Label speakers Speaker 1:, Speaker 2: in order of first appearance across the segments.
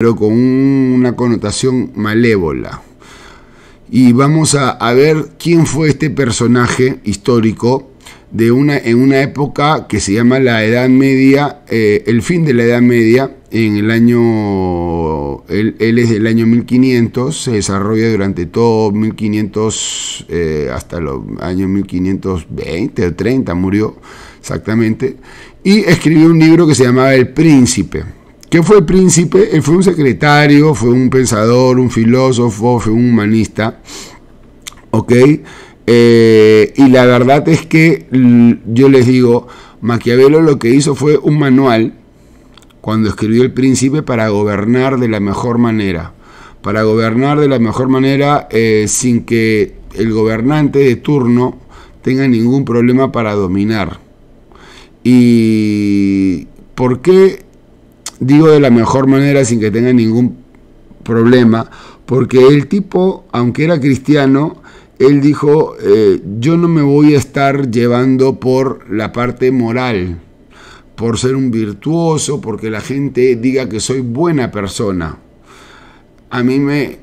Speaker 1: pero con una connotación malévola. Y vamos a, ver quién fue este personaje histórico de una, en una época que se llama la Edad Media, eh, el fin de la Edad Media, en el año, él, es del año 1500, se desarrolla durante todo 1500, eh, hasta los años 1520 o 30, murió exactamente, y escribió un libro que se llamaba El Príncipe ¿Qué fue príncipe? Él eh, fue un secretario, fue un pensador, un filósofo, fue un humanista. ¿Ok? Eh, y la verdad es que yo les digo, Maquiavelo lo que hizo fue un manual cuando escribió El Príncipe para gobernar de la mejor manera. Para gobernar de la mejor manera eh, sin que el gobernante de turno tenga ningún problema para dominar. ¿Y por qué digo de la mejor manera sin que tenga ningún problema, porque el tipo, aunque era cristiano, él dijo, eh, yo no me voy a estar llevando por la parte moral, por ser un virtuoso, porque la gente diga que soy buena persona. A mí me,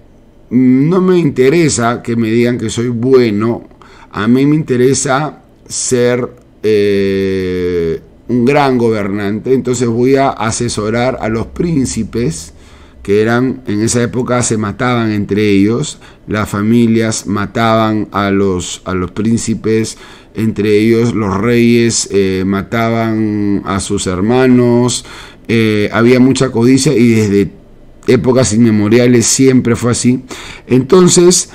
Speaker 1: no me interesa que me digan que soy bueno, a mí me interesa ser... Eh, un gran gobernante, entonces voy a asesorar a los príncipes que eran en esa época se mataban entre ellos, las familias mataban a los, a los príncipes, entre ellos los reyes eh, mataban a sus hermanos, eh, había mucha codicia y desde épocas inmemoriales siempre fue así. Entonces,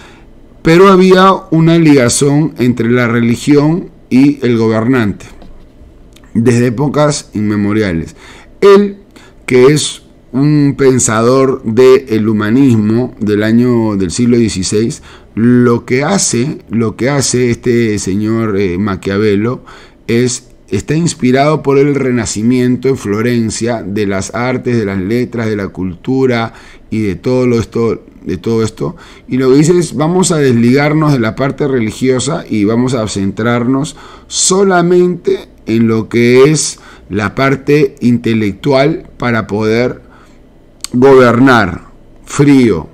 Speaker 1: pero había una ligación entre la religión y el gobernante desde épocas inmemoriales. Él, que es un pensador del humanismo del año del siglo XVI, lo que hace, lo que hace este señor eh, Maquiavelo es está inspirado por el renacimiento en Florencia de las artes, de las letras, de la cultura y de todo lo esto de todo esto. Y lo que dice es, vamos a desligarnos de la parte religiosa y vamos a centrarnos solamente en lo que es la parte intelectual para poder gobernar. Frío,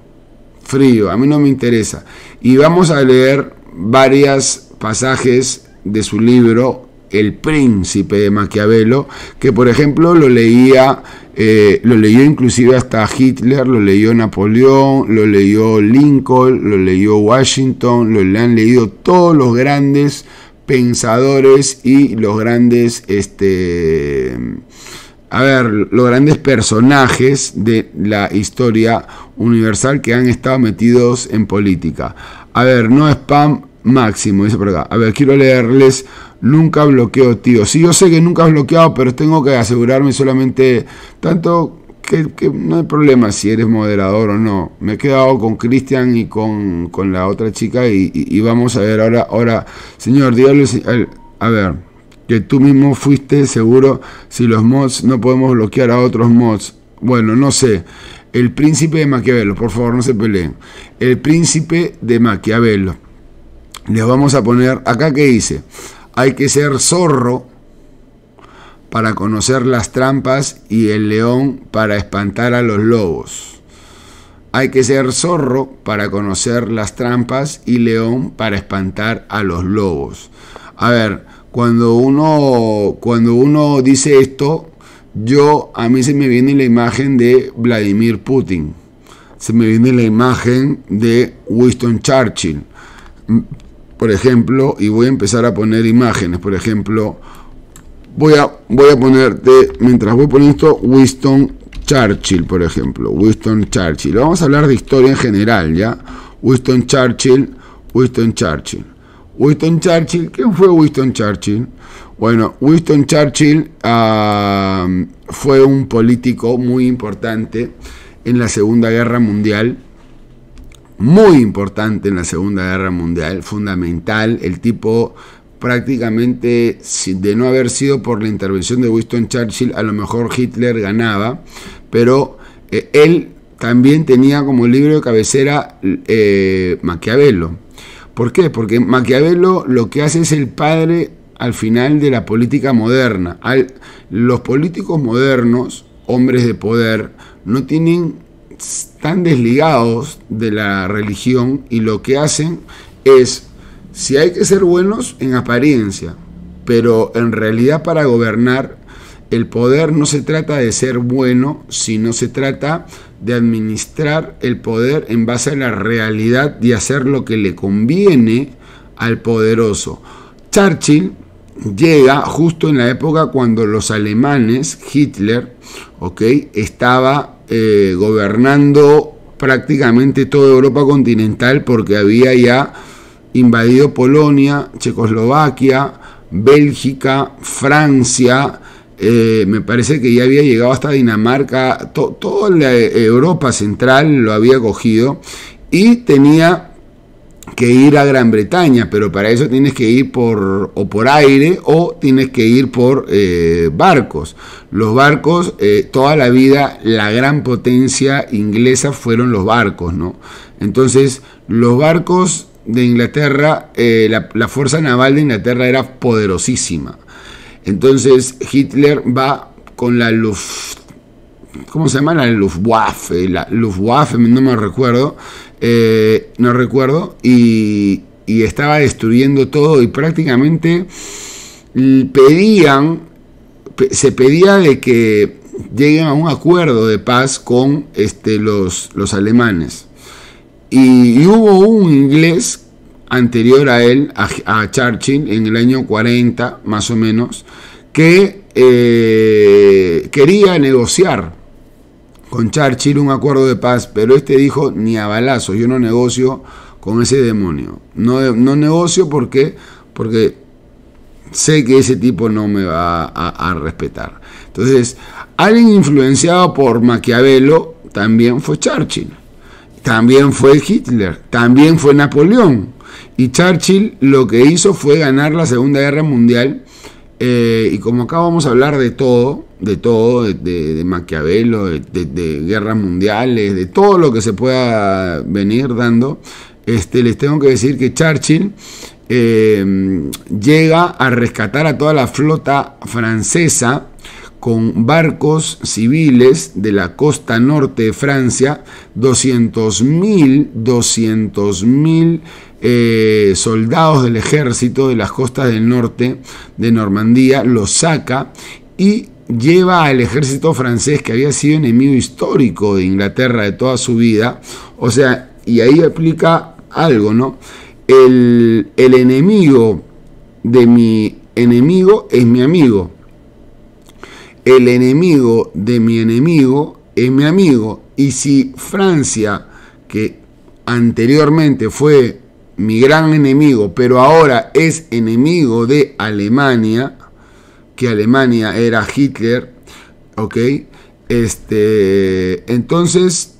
Speaker 1: frío, a mí no me interesa. Y vamos a leer varias pasajes de su libro El príncipe de Maquiavelo, que por ejemplo lo leía eh, lo leyó inclusive hasta Hitler, lo leyó Napoleón, lo leyó Lincoln, lo leyó Washington, lo han leído todos los grandes pensadores y los grandes, este, a ver, los grandes personajes de la historia universal que han estado metidos en política. A ver, no spam máximo, dice por acá. A ver, quiero leerles Nunca bloqueo, tío. Sí, yo sé que nunca has bloqueado, pero tengo que asegurarme solamente tanto que, no hay problema si eres moderador o no. Me he quedado con Cristian y con, la otra chica y, vamos a ver ahora, ahora, señor, dígale, a ver, que tú mismo fuiste seguro si los mods no podemos bloquear a otros mods. Bueno, no sé. El príncipe de Maquiavelo, por favor, no se peleen. El príncipe de Maquiavelo. Les vamos a poner acá que dice. Hay que ser zorro para conocer las trampas y el león para espantar a los lobos. Hay que ser zorro para conocer las trampas y león para espantar a los lobos. A ver, cuando uno, cuando uno dice esto, yo a mí se me viene la imagen de Vladimir Putin, se me viene la imagen de Winston Churchill, por ejemplo, y voy a empezar a poner imágenes, por ejemplo, voy a, voy a ponerte, mientras voy poniendo esto, Winston Churchill, por ejemplo, Winston Churchill. Vamos a hablar de historia en general, ¿ya? Winston Churchill, Winston Churchill. Winston Churchill, ¿quién fue Winston Churchill? Bueno, Winston Churchill ah, fue un político muy importante en la Segunda Guerra Mundial muy importante en la Segunda Guerra Mundial, fundamental. El tipo prácticamente, de no haber sido por la intervención de Winston Churchill, a lo mejor Hitler ganaba, pero eh, él también tenía como libro de cabecera eh, Maquiavelo. ¿Por qué? Porque Maquiavelo lo que hace es el padre al final de la política moderna. los políticos modernos, hombres de poder, no tienen están desligados de la religión y lo que hacen es, si hay que ser buenos en apariencia, pero en realidad para gobernar, el poder no se trata de ser bueno, sino se trata de administrar el poder en base a la realidad y hacer lo que le conviene al poderoso. Churchill llega justo en la época cuando los alemanes, Hitler, okay, estaba eh, gobernando prácticamente toda Europa continental porque había ya invadido Polonia, Checoslovaquia, Bélgica, Francia, eh, me parece que ya había llegado hasta Dinamarca, toda la Europa central lo había cogido y tenía que ir a Gran Bretaña, pero para eso tienes que ir por o por aire o tienes que ir por eh, barcos. Los barcos, eh, toda la vida, la gran potencia inglesa fueron los barcos, ¿no? Entonces, los barcos de Inglaterra, eh, la, la fuerza naval de Inglaterra era poderosísima. Entonces, Hitler va con la Luftwaffe ¿cómo se llama? La Luftwaffe, no me recuerdo, eh, no recuerdo, y, estaba destruyendo todo y prácticamente mm, pedían, se pedía de que lleguen a un acuerdo de paz con este, los, los alemanes. Y, hubo un inglés anterior a él, a, a, Churchill, en el año 40 más o menos, que eh, quería negociar con Churchill un acuerdo de paz, pero este dijo ni a balazos, yo no negocio con ese demonio. No, no negocio porque, porque sé que ese tipo no me va a, respetar. Entonces, alguien influenciado por Maquiavelo también fue Churchill, también fue Hitler, también fue Napoleón. Y Churchill lo que hizo fue ganar la Segunda Guerra Mundial. Eh, y como acá vamos a hablar de todo, de todo, de, Maquiavelo, de, guerras mundiales, de todo lo que se pueda venir dando, este, les tengo que decir que Churchill em, llega a rescatar a toda la flota francesa con barcos civiles de la costa norte de Francia, 200.000, 200.000 eh, soldados del ejército de las costas del norte de Normandía, los saca y lleva al ejército francés que había sido enemigo histórico de Inglaterra de toda su vida, o sea, y ahí aplica algo, ¿no? El, el enemigo de mi enemigo es mi amigo. El enemigo de mi enemigo es mi amigo. Y si Francia, que anteriormente fue mi gran enemigo, pero ahora es enemigo de Alemania, que Alemania era Hitler, ¿ok? Este, entonces,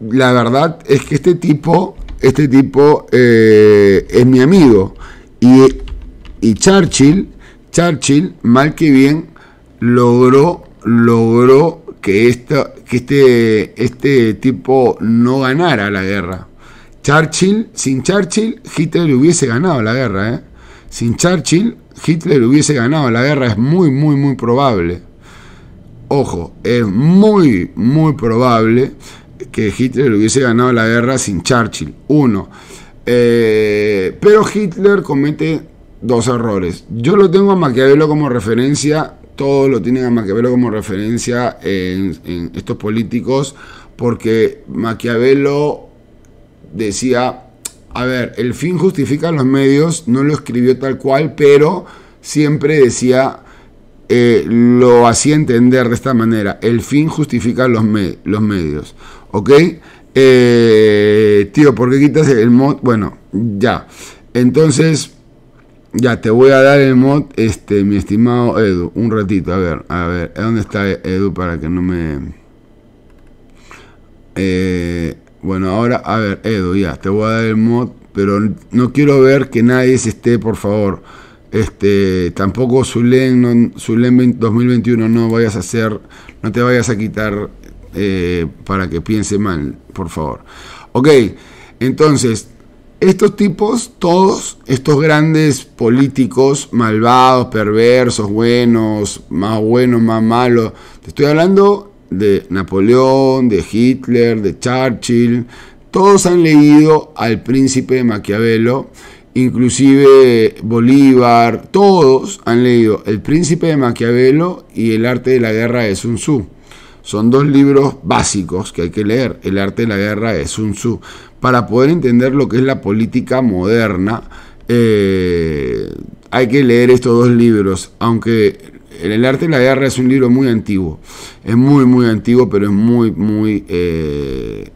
Speaker 1: la verdad es que este tipo, este tipo eh, es mi amigo. Y, y, Churchill, Churchill, mal que bien, logró, logró que, que este, este tipo no ganara la guerra. Churchill, sin Churchill, Hitler hubiese ganado la guerra. ¿eh? Sin Churchill, Hitler hubiese ganado la guerra es muy, muy, muy probable. Ojo, es muy, muy probable que Hitler hubiese ganado la guerra sin Churchill. Uno. Eh, pero Hitler comete dos errores. Yo lo tengo a Maquiavelo como referencia, todos lo tienen a Maquiavelo como referencia en, en estos políticos, porque Maquiavelo decía a ver, el fin justifica los medios, no lo escribió tal cual, pero siempre decía, eh, lo hacía entender de esta manera, el fin justifica los, los medios, ¿ok? Eh, tío, ¿por qué quitas el mod? Bueno, ya, entonces, ya, te voy a dar el mod, este, mi estimado Edu, un ratito, a ver, a ver, ¿dónde está Edu para que no me... Eh, bueno, ahora, a ver, Edo, ya, te voy a dar el mod, pero no quiero ver que nadie se esté, por favor. Este, tampoco Zulén, 2021, no vayas a hacer, no te vayas a quitar eh, para que piense mal, por favor. Ok, entonces, estos tipos, todos estos grandes políticos, malvados, perversos, buenos, más buenos, más malos, te estoy hablando de Napoleón, de Hitler, de Churchill, todos han leído al príncipe de Maquiavelo, inclusive Bolívar, todos han leído El príncipe de Maquiavelo y El arte de la guerra de Sun Tzu. Son dos libros básicos que hay que leer, El arte de la guerra de Sun Tzu, para poder entender lo que es la política moderna. Eh, hay que leer estos dos libros, aunque el arte de la guerra es un libro muy antiguo. Es muy, muy antiguo, pero es muy, muy, eh,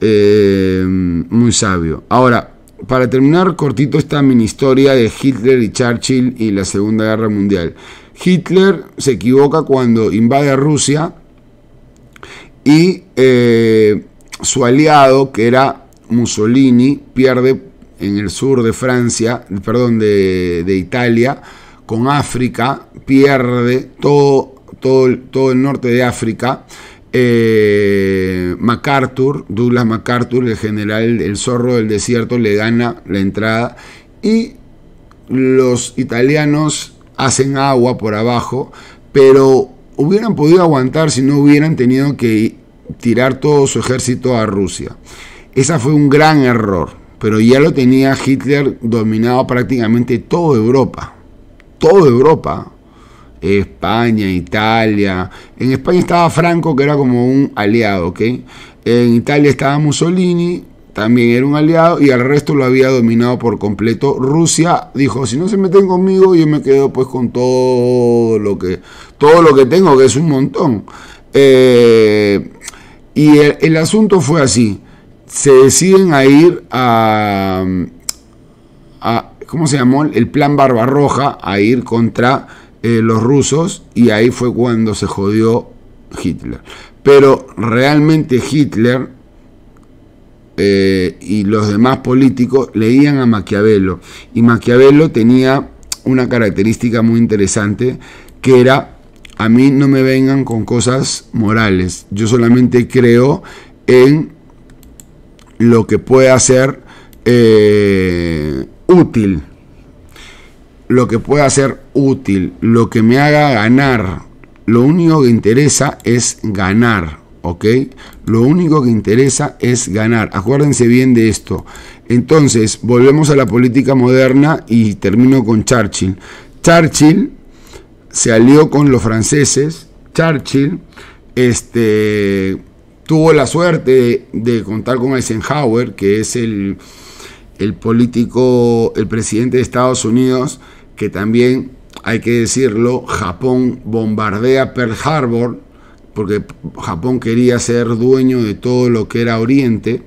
Speaker 1: eh, muy sabio. Ahora, para terminar cortito esta mini historia de Hitler y Churchill y la Segunda Guerra Mundial. Hitler se equivoca cuando invade a Rusia y eh, su aliado, que era Mussolini, pierde en el sur de Francia, perdón, de Italia, con África, pierde todo, todo, el, todo el norte de África. Eh, MacArthur, Douglas MacArthur, el general, el zorro del desierto, le gana la entrada y los italianos hacen agua por abajo, pero hubieran podido aguantar si no hubieran tenido que tirar todo su ejército a Rusia. Esa fue un gran error, pero ya lo tenía Hitler dominado prácticamente toda Europa toda Europa, eh, España, Italia. En España estaba Franco, que era como un aliado, ¿ok? En Italia estaba Mussolini, también era un aliado, y al resto lo había dominado por completo. Rusia dijo, si no se meten conmigo, yo me quedo pues con todo lo que, todo lo que tengo, que es un montón. Eh, y el, el, asunto fue así. Se deciden a ir a, a ¿cómo se llamó? El plan Barbarroja a ir contra eh, los rusos y ahí fue cuando se jodió Hitler. Pero realmente Hitler eh, y los demás políticos leían a Maquiavelo y Maquiavelo tenía una característica muy interesante que era a mí no me vengan con cosas morales. Yo solamente creo en lo que puede hacer eh, útil, lo que pueda ser útil, lo que me haga ganar. Lo único que interesa es ganar, ¿ok? Lo único que interesa es ganar. Acuérdense bien de esto. Entonces, volvemos a la política moderna y termino con Churchill. Churchill se alió con los franceses. Churchill este, tuvo la suerte de, de contar con Eisenhower, que es el el político, el presidente de Estados Unidos, que también hay que decirlo, Japón bombardea Pearl Harbor, porque Japón quería ser dueño de todo lo que era Oriente,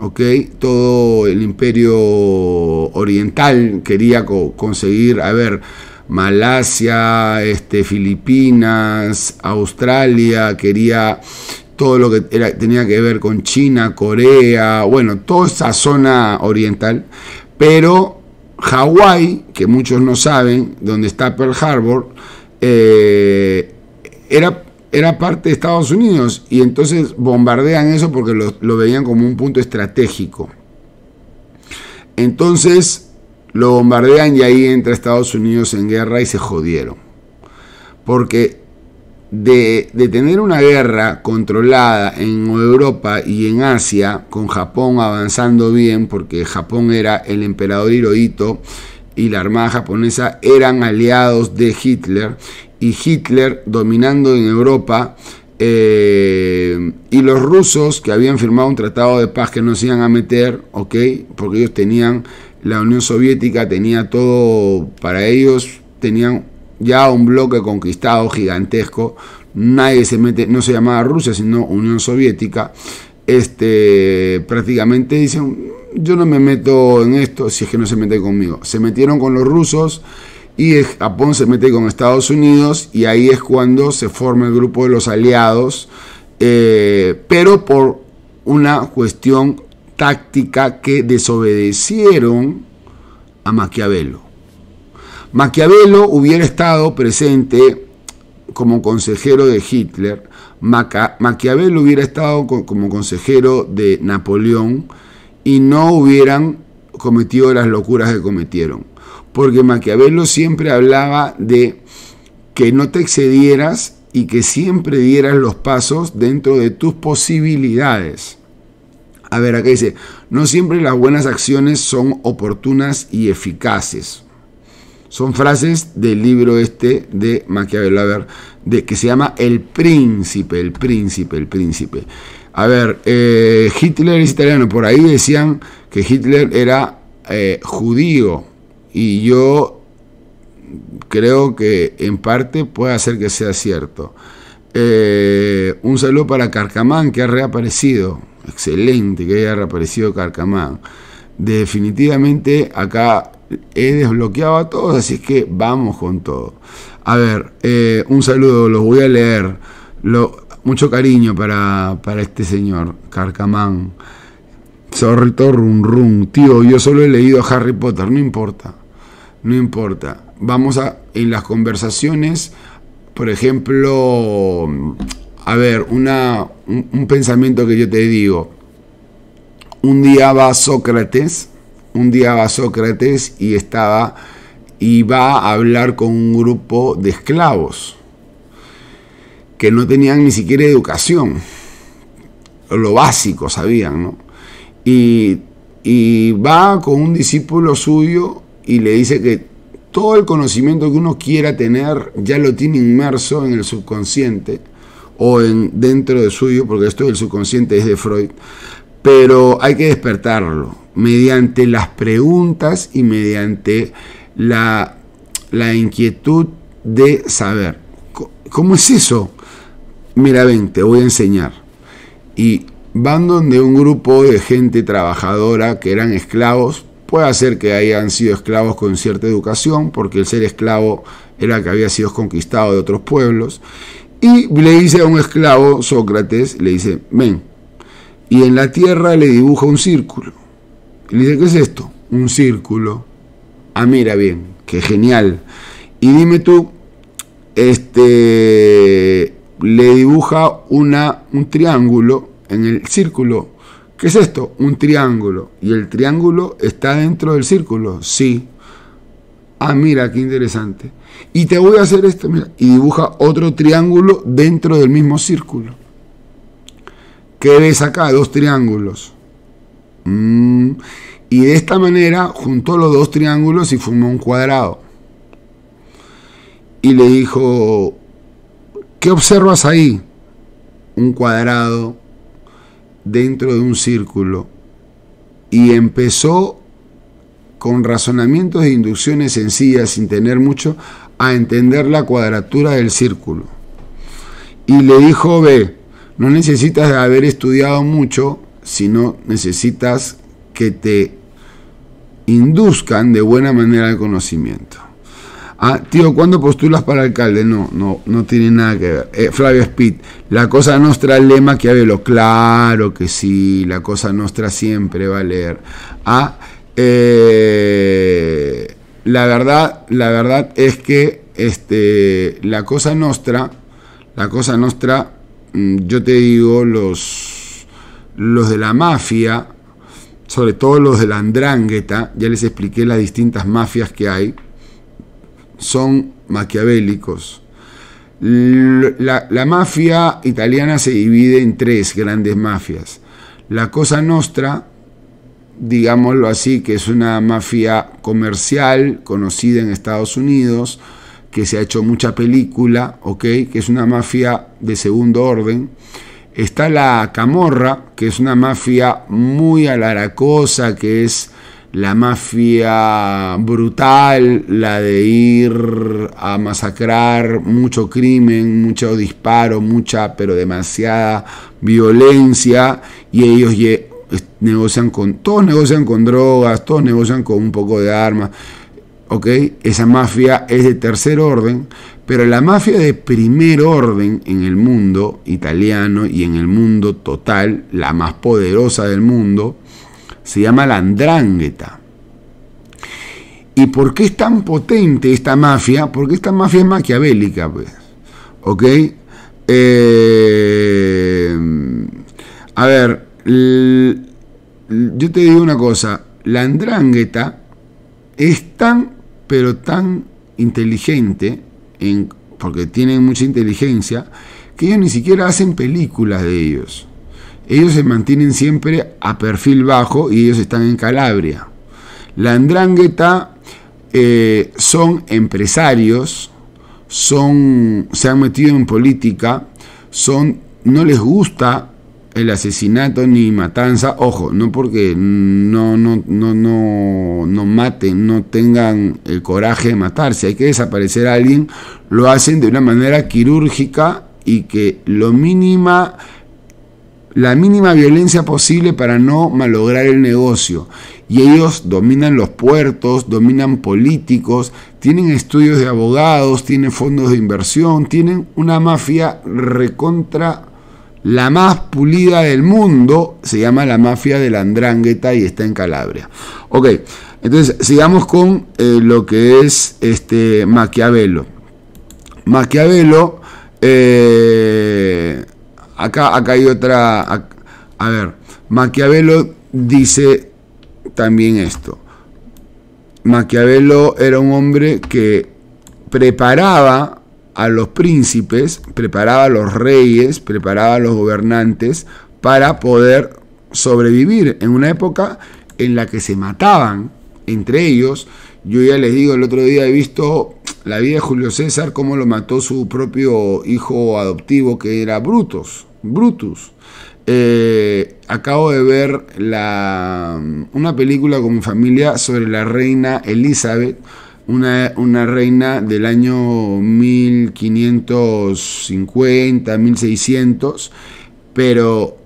Speaker 1: ¿ok? Todo el imperio oriental quería conseguir, a ver, Malasia, este, Filipinas, Australia, quería todo lo que tenía que ver con China, Corea, bueno, toda esa zona oriental, pero Hawái, que muchos no saben, donde está Pearl Harbor, eh, era, era parte de Estados Unidos y entonces bombardean eso porque lo, lo veían como un punto estratégico. Entonces lo bombardean y ahí entra Estados Unidos en guerra y se jodieron. Porque de, tener una guerra controlada en Europa y en Asia, con Japón avanzando bien, porque Japón era el emperador Hirohito y la armada japonesa eran aliados de Hitler, y Hitler dominando en Europa, eh, y los rusos que habían firmado un tratado de paz que no se iban a meter, ¿ok? Porque ellos tenían, la Unión Soviética tenía todo, para ellos tenían ya un bloque conquistado gigantesco, nadie se mete, no se llamaba Rusia, sino Unión Soviética, este, prácticamente dicen, yo no me meto en esto si es que no se mete conmigo. Se metieron con los rusos y Japón se mete con Estados Unidos y ahí es cuando se forma el grupo de los aliados, eh, pero por una cuestión táctica que desobedecieron a Maquiavelo. Maquiavelo hubiera estado presente como consejero de Hitler, Maquiavelo hubiera estado como consejero de Napoleón y no hubieran cometido las locuras que cometieron. Porque Maquiavelo siempre hablaba de que no te excedieras y que siempre dieras los pasos dentro de tus posibilidades. A ver, acá dice, no siempre las buenas acciones son oportunas y eficaces. Son frases del libro este de Machiavelli, a ver, de, que se llama El Príncipe, El Príncipe, El Príncipe. A ver, eh, Hitler es italiano, por ahí decían que Hitler era eh, judío y yo creo que en parte puede hacer que sea cierto. Eh, un saludo para Carcamán que ha reaparecido. Excelente que haya reaparecido Carcamán. Definitivamente acá he desbloqueado a todos, así que vamos con todo. A ver, eh, un saludo, los voy a leer. Lo, mucho cariño para, para este señor, Carcamán. Zorrito Run Run. Tío, yo solo he leído a Harry Potter, no importa. No importa. Vamos a, en las conversaciones, por ejemplo, a ver, una, un pensamiento que yo te digo. Un día va Sócrates un día va Sócrates y estaba va a hablar con un grupo de esclavos que no tenían ni siquiera educación, lo básico sabían, ¿no? Y, y va con un discípulo suyo y le dice que todo el conocimiento que uno quiera tener ya lo tiene inmerso en el subconsciente o en, dentro de suyo, porque esto del subconsciente es de Freud, pero hay que despertarlo mediante las preguntas y mediante la, inquietud de saber. ¿Cómo es eso? Mira, ven, te voy a enseñar. Y van donde un grupo de gente trabajadora que eran esclavos, puede ser que hayan sido esclavos con cierta educación, porque el ser esclavo era que había sido conquistado de otros pueblos, y le dice a un esclavo, Sócrates, le dice, ven, y en la tierra le dibuja un círculo. Y le dice, ¿qué es esto? Un círculo. Ah, mira bien, qué genial. Y dime tú, este, le dibuja una, un triángulo en el círculo. ¿Qué es esto? Un triángulo. ¿Y el triángulo está dentro del círculo? Sí. Ah, mira, qué interesante. Y te voy a hacer esto, mira. Y dibuja otro triángulo dentro del mismo círculo. ¿Qué ves acá? Dos triángulos. Mm. Y de esta manera juntó los dos triángulos y formó un cuadrado. Y le dijo, ¿qué observas ahí? Un cuadrado dentro de un círculo. Y empezó con razonamientos e inducciones sencillas, sin tener mucho, a entender la cuadratura del círculo. Y le dijo, ve, no necesitas haber estudiado mucho si no necesitas que te induzcan de buena manera el conocimiento. Ah, tío, ¿cuándo postulas para alcalde? No, no, no tiene nada que ver. Eh, Flavio Spit, la cosa nostra lema que lo Claro que sí, la cosa nuestra siempre va a leer. Ah, eh, la verdad, la verdad es que este, la cosa nuestra la cosa nostra, mm, yo te digo los los de la mafia, sobre todo los de la andrángueta, ya les expliqué las distintas mafias que hay, son maquiavélicos. La, mafia italiana se divide en tres grandes mafias. La Cosa Nostra, digámoslo así, que es una mafia comercial conocida en Estados Unidos, que se ha hecho mucha película, que es una mafia de segundo orden está la Camorra, que es una mafia muy alaracosa, que es la mafia brutal, la de ir a masacrar, mucho crimen, mucho disparo, mucha, pero demasiada violencia, y ellos negocian con, todos negocian con drogas, todos negocian con un poco de armas, ¿ok? Esa mafia es de tercer orden, pero la mafia de primer orden en el mundo italiano y en el mundo total, la más poderosa del mundo, se llama la Andrangheta. ¿Y por qué es tan potente esta mafia? Porque esta mafia es maquiavélica, pues. ¿Ok? Eh, a ver, yo te digo una cosa. La Andrangheta es tan, pero tan inteligente porque tienen mucha inteligencia, que ellos ni siquiera hacen películas de ellos. Ellos se mantienen siempre a perfil bajo y ellos están en Calabria. La Andrangheta eh, son empresarios, son, se han metido en política, son, no les gusta el asesinato ni matanza, ojo, no porque no, no, no, no, no maten, no tengan el coraje de matar si hay que desaparecer a alguien, lo hacen de una manera quirúrgica y que lo mínima, la mínima violencia posible para no malograr el negocio. Y ellos dominan los puertos, dominan políticos, tienen estudios de abogados, tienen fondos de inversión, tienen una mafia recontra la más pulida del mundo, se llama la mafia de la Andrangheta y está en Calabria. Ok, entonces sigamos con eh, lo que es este Maquiavelo. Maquiavelo, eh, acá, acá hay otra, a ver, Maquiavelo dice también esto. Maquiavelo era un hombre que preparaba a los príncipes, preparaba a los reyes, preparaba a los gobernantes para poder sobrevivir en una época en la que se mataban entre ellos. Yo ya les digo, el otro día he visto la vida de Julio César, cómo lo mató su propio hijo adoptivo, que era Brutus. Brutus. Eh, acabo de ver la, una película con mi familia sobre la reina Elizabeth una, reina del año 1550, 1600, pero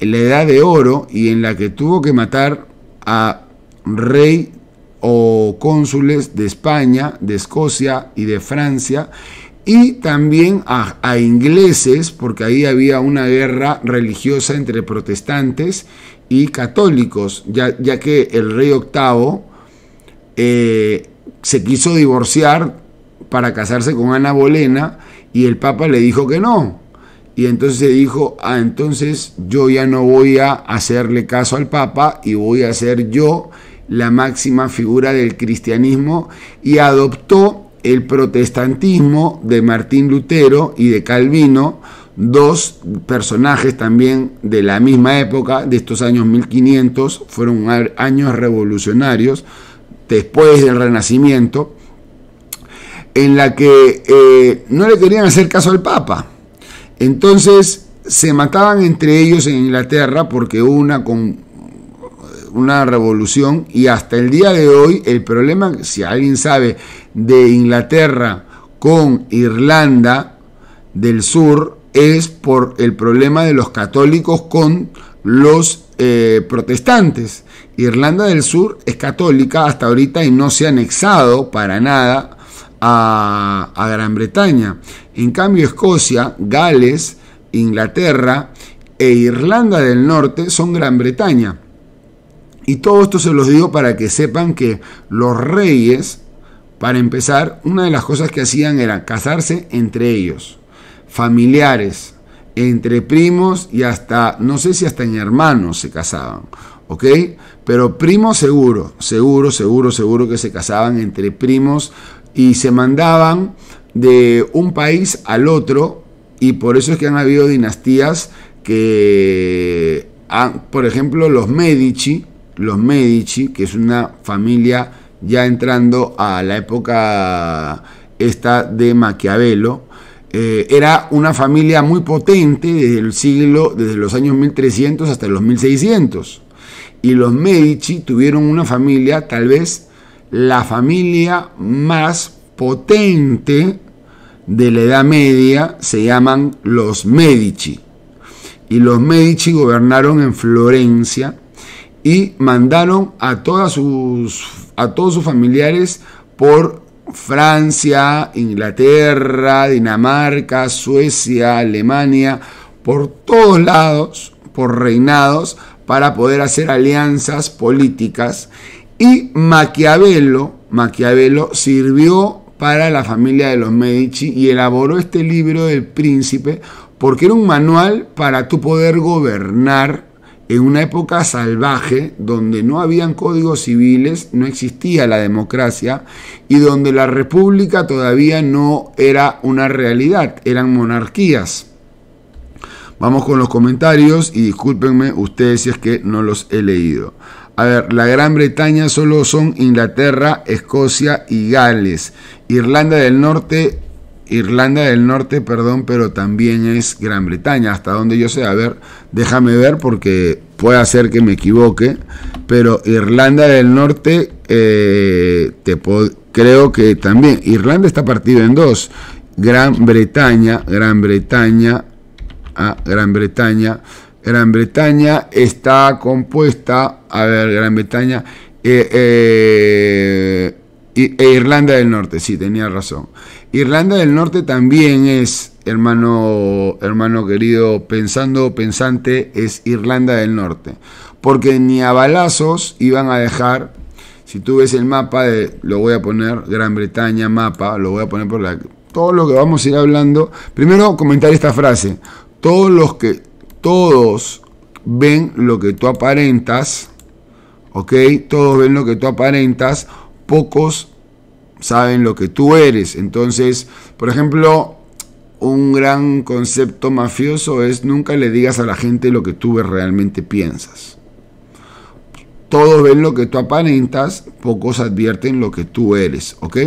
Speaker 1: en la edad de oro y en la que tuvo que matar a rey o cónsules de España, de Escocia y de Francia, y también a, ingleses, porque ahí había una guerra religiosa entre protestantes y católicos, ya, que el rey octavo eh, se quiso divorciar para casarse con Ana Bolena y el Papa le dijo que no. Y entonces se dijo, ah, entonces yo ya no voy a hacerle caso al Papa y voy a ser yo la máxima figura del cristianismo y adoptó el protestantismo de Martín Lutero y de Calvino, dos personajes también de la misma época, de estos años 1500, fueron años revolucionarios, después del Renacimiento, en la que eh, no le querían hacer caso al Papa. Entonces se mataban entre ellos en Inglaterra porque hubo una, con, una revolución y hasta el día de hoy el problema, si alguien sabe, de Inglaterra con Irlanda del Sur es por el problema de los católicos con los eh, protestantes. Irlanda del Sur es católica hasta ahorita y no se ha anexado para nada a Gran Bretaña. En cambio, Escocia, Gales, Inglaterra e Irlanda del Norte son Gran Bretaña. Y todo esto se los digo para que sepan que los reyes, para empezar, una de las cosas que hacían era casarse entre ellos, familiares, entre primos y hasta, no sé si hasta en hermanos se casaban, ¿ok? Pero primos seguro, seguro, seguro, seguro que se casaban entre primos y se mandaban de un país al otro y por eso es que han habido dinastías que, por ejemplo, los Medici, los Medici, que es una familia ya entrando a la época esta de Maquiavelo, eh, era una familia muy potente desde el siglo, desde los años 1300 hasta los 1600. Y los Medici tuvieron una familia, tal vez la familia más potente de la Edad Media, se llaman los Medici. Y los Medici gobernaron en Florencia y mandaron a, sus, a todos sus familiares por Francia, Inglaterra, Dinamarca, Suecia, Alemania, por todos lados, por reinados, para poder hacer alianzas políticas. Y Maquiavelo, Maquiavelo sirvió para la familia de los Medici y elaboró este libro del príncipe porque era un manual para tu poder gobernar en una época salvaje donde no habían códigos civiles, no existía la democracia y donde la república todavía no era una realidad, eran monarquías. Vamos con los comentarios y discúlpenme ustedes si es que no los he leído. A ver, la Gran Bretaña solo son Inglaterra, Escocia y Gales. Irlanda del Norte Irlanda del Norte, perdón, pero también es Gran Bretaña, hasta donde yo sé. A ver, déjame ver porque puede ser que me equivoque, pero Irlanda del Norte, eh, creo que también. Irlanda está partido en dos. Gran Bretaña, Gran Bretaña, ah, Gran Bretaña. Gran Bretaña está compuesta, a ver, Gran Bretaña, eh, eh, e Irlanda del Norte, sí, tenía razón. Irlanda del Norte también es, hermano, hermano querido, pensando pensante, es Irlanda del Norte. Porque ni a balazos iban a dejar, si tú ves el mapa de, lo voy a poner, Gran Bretaña, mapa, lo voy a poner por la... Todo lo que vamos a ir hablando, primero comentar esta frase, todos los que, todos ven lo que tú aparentas, ¿ok? Todos ven lo que tú aparentas, pocos saben lo que tú eres. Entonces, por ejemplo, un gran concepto mafioso es nunca le digas a la gente lo que tú realmente piensas. Todos ven lo que tú aparentas, pocos advierten lo que tú eres, ¿ok?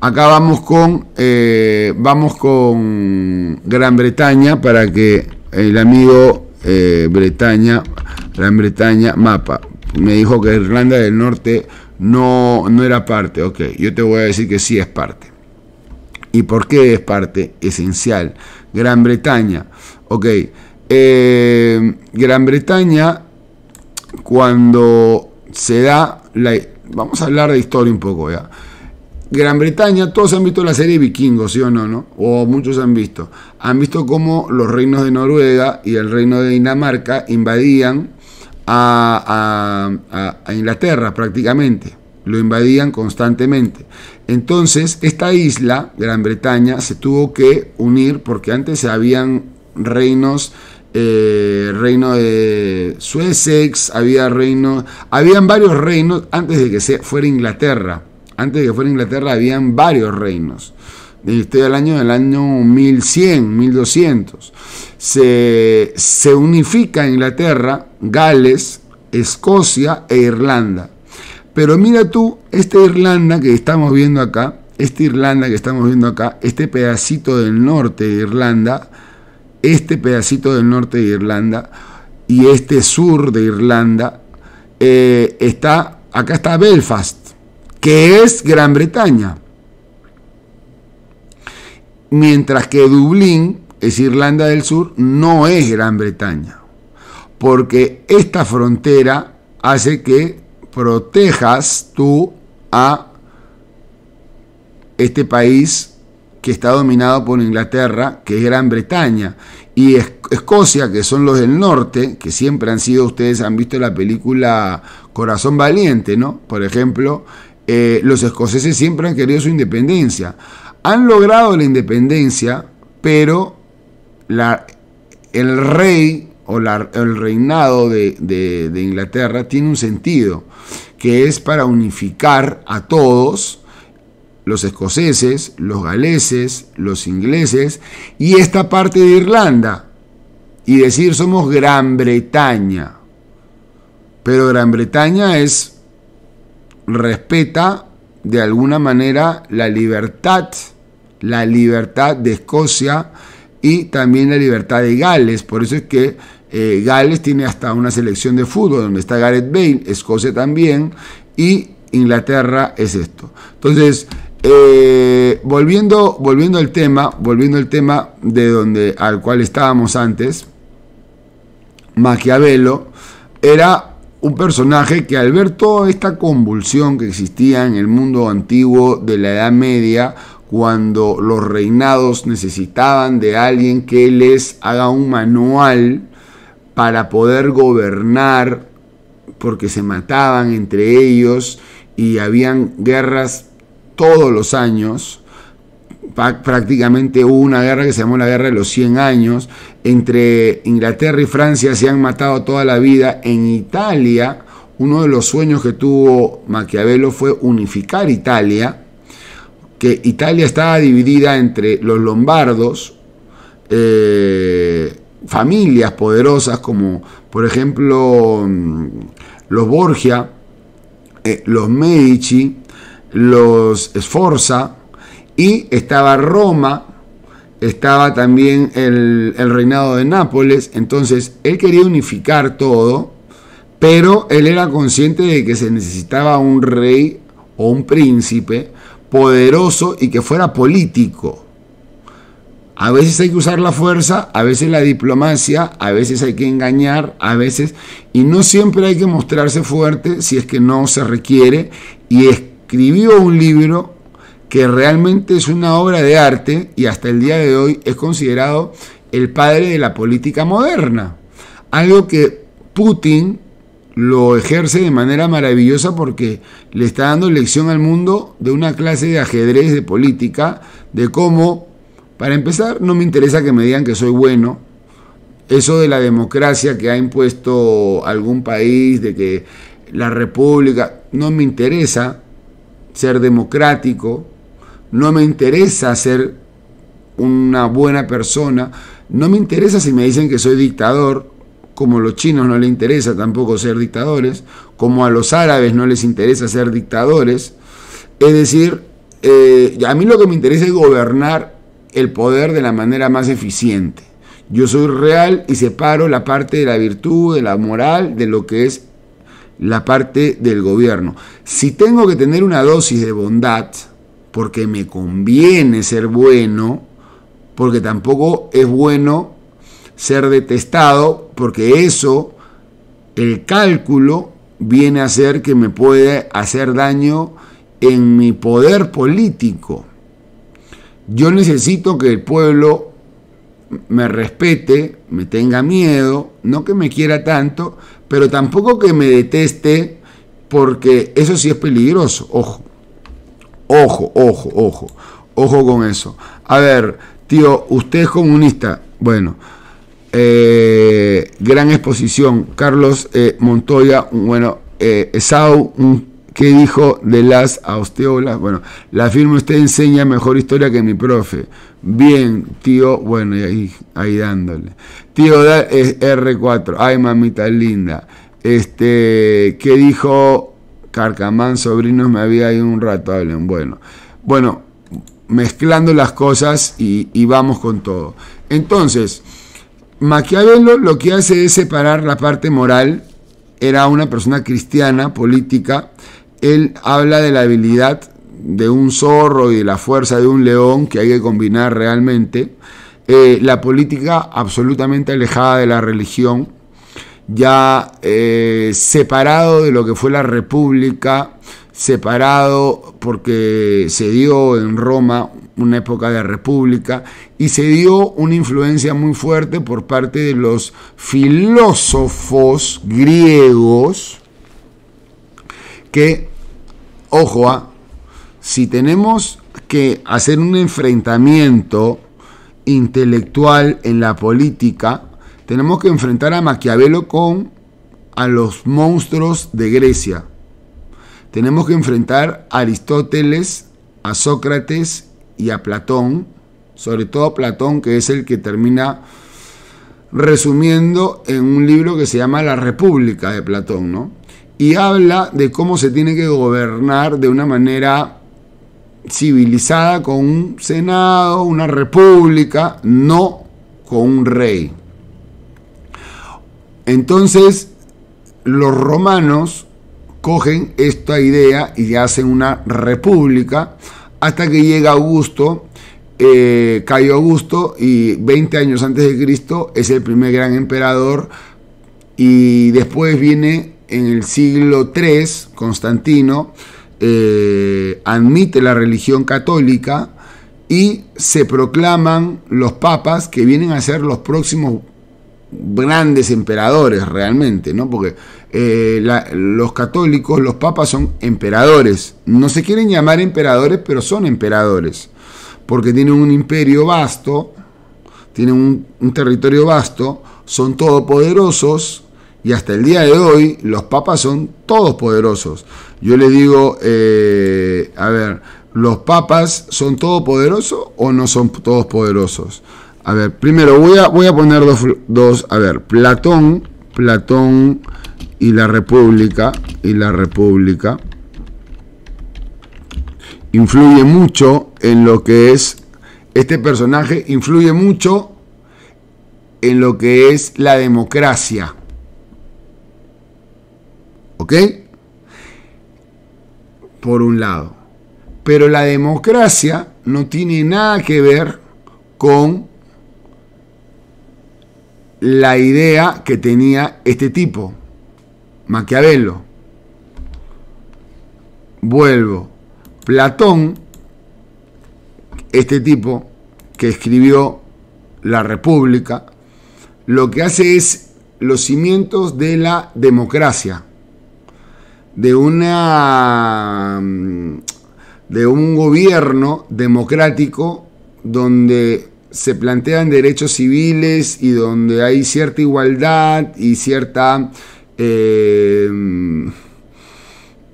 Speaker 1: Acá vamos con, eh, vamos con Gran Bretaña para que el amigo eh, Bretaña, Gran Bretaña, mapa. Me dijo que Irlanda del Norte no, no era parte. Ok, yo te voy a decir que sí es parte. ¿Y por qué es parte esencial? Gran Bretaña. Ok, eh, Gran Bretaña, cuando se da la... Vamos a hablar de historia un poco ya. Gran Bretaña, todos han visto la serie Vikingos, ¿sí o no? no? O muchos han visto. Han visto cómo los reinos de Noruega y el reino de Dinamarca invadían a, Inglaterra prácticamente, lo invadían constantemente. Entonces, esta isla, Gran Bretaña, se tuvo que unir porque antes habían reinos, eh, reino de Sussex, había reino, habían varios reinos antes de que se fuera Inglaterra. Antes de que fuera Inglaterra habían varios reinos. Estoy al año del año 1100, 1200 se, unifica Inglaterra, Gales, Escocia e Irlanda. Pero mira tú, esta Irlanda que estamos viendo acá, esta Irlanda que estamos viendo acá, este pedacito del norte de Irlanda, este pedacito del norte de Irlanda y este sur de Irlanda, eh, está, acá está Belfast, que es Gran Bretaña. Mientras que Dublín es Irlanda del Sur, no es Gran Bretaña, porque esta frontera hace que protejas tú a este país que está dominado por Inglaterra, que es Gran Bretaña, y Escocia, que son los del norte, que siempre han sido, ustedes han visto la película Corazón Valiente, ¿no? Por ejemplo, eh, los escoceses siempre han querido su independencia. Han logrado la independencia, pero la, el rey o el reinado de, de, Inglaterra tiene un sentido, que es para unificar a todos, los escoceses, los galeses, los ingleses y esta parte de Irlanda, y decir somos Gran Bretaña. Pero Gran Bretaña es, respeta de alguna manera la libertad, la libertad de Escocia, y también la libertad de Gales. Por eso es que eh, Gales tiene hasta una selección de fútbol donde está Gareth Bale, Escocia también y Inglaterra es esto. Entonces, eh, volviendo, volviendo al tema, volviendo al tema de donde al cual estábamos antes, Maquiavelo era un personaje que al ver toda esta convulsión que existía en el mundo antiguo de la Edad Media, cuando los reinados necesitaban de alguien que les haga un manual para poder gobernar, porque se mataban entre ellos y habían guerras todos los años. Prácticamente hubo una guerra que se llamó la Guerra de los 100 años. Entre Inglaterra y Francia se han matado toda la vida. En Italia, uno de los sueños que tuvo Maquiavelo fue unificar Italia que Italia estaba dividida entre los lombardos, eh, familias poderosas como por ejemplo mm, los Borgia, eh, los Medici, los Sforza, y estaba Roma, estaba también el, el, reinado de Nápoles, entonces él quería unificar todo, pero él era consciente de que se necesitaba un rey o un príncipe poderoso y que fuera político. A veces hay que usar la fuerza, a veces la diplomacia, a veces hay que engañar, a veces... Y no siempre hay que mostrarse fuerte si es que no se requiere. Y escribió un libro que realmente es una obra de arte y hasta el día de hoy es considerado el padre de la política moderna. Algo que Putin lo ejerce de manera maravillosa porque le está dando lección al mundo de una clase de ajedrez de política, de cómo, para empezar, no me interesa que me digan que soy bueno, eso de la democracia que ha impuesto algún país, de que la república, no me interesa ser democrático, no me interesa ser una buena persona, no me interesa si me dicen que soy dictador, como a los chinos no les interesa tampoco ser dictadores, como a los árabes no les interesa ser dictadores. Es decir, eh, a mí lo que me interesa es gobernar el poder de la manera más eficiente. Yo soy real y separo la parte de la virtud, de la moral, de lo que es la parte del gobierno. Si tengo que tener una dosis de bondad, porque me conviene ser bueno, porque tampoco es bueno ser detestado porque eso, el cálculo, viene a ser que me puede hacer daño en mi poder político. Yo necesito que el pueblo me respete, me tenga miedo, no que me quiera tanto, pero tampoco que me deteste, porque eso sí es peligroso, ojo, ojo, ojo, ojo, ojo con eso. A ver, tío, usted es comunista, bueno, eh, gran exposición. Carlos eh, Montoya, bueno, eh, ¿qué dijo de las austeolas? Bueno, la firma usted enseña mejor historia que mi profe. Bien, tío, bueno, y ahí, dándole. Tío es R4, ay mamita linda. Este, ¿qué dijo Carcamán? Sobrinos, me había ido un rato, hablen. Bueno, bueno, mezclando las cosas y vamos con todo. Entonces, Maquiavelo lo que hace es separar la parte moral. Era una persona cristiana, política. Él habla de la habilidad de un zorro y de la fuerza de un león que hay que combinar realmente. Eh, la política absolutamente alejada de la religión, ya eh, separado de lo que fue la república, separado porque se dio en Roma una época de república y se dio una influencia muy fuerte por parte de los filósofos griegos que, ojo, ah, si tenemos que hacer un enfrentamiento intelectual en la política, tenemos que enfrentar a Maquiavelo con a los monstruos de Grecia tenemos que enfrentar a Aristóteles, a Sócrates y a Platón, sobre todo Platón, que es el que termina resumiendo en un libro que se llama La República de Platón, ¿no? Y habla de cómo se tiene que gobernar de una manera civilizada con un senado, una república, no con un rey. Entonces, los romanos cogen esta idea y hacen una república hasta que llega Augusto, eh, Cayo Augusto, y 20 años antes de Cristo es el primer gran emperador, y después viene en el siglo III Constantino, eh, admite la religión católica y se proclaman los papas que vienen a ser los próximos grandes emperadores realmente, ¿no? Porque eh, los católicos, los papas son emperadores. No se quieren llamar emperadores, pero son emperadores. Porque tienen un imperio vasto, tienen un, territorio vasto, son todopoderosos y hasta el día de hoy los papas son todopoderosos. Yo le digo, eh, a ver, ¿los papas son todopoderosos o no son todopoderosos? A ver, primero voy a, voy a poner dos, dos, a ver, Platón, Platón y la República, y la República influye mucho en lo que es, este personaje influye mucho en lo que es la democracia. ¿Ok? Por un lado. Pero la democracia no tiene nada que ver con la idea que tenía este tipo, Maquiavelo. Vuelvo. Platón, este tipo que escribió La República, lo que hace es los cimientos de la democracia, de una mm, de un gobierno democrático donde se plantean derechos civiles y donde hay cierta igualdad y cierta, eh,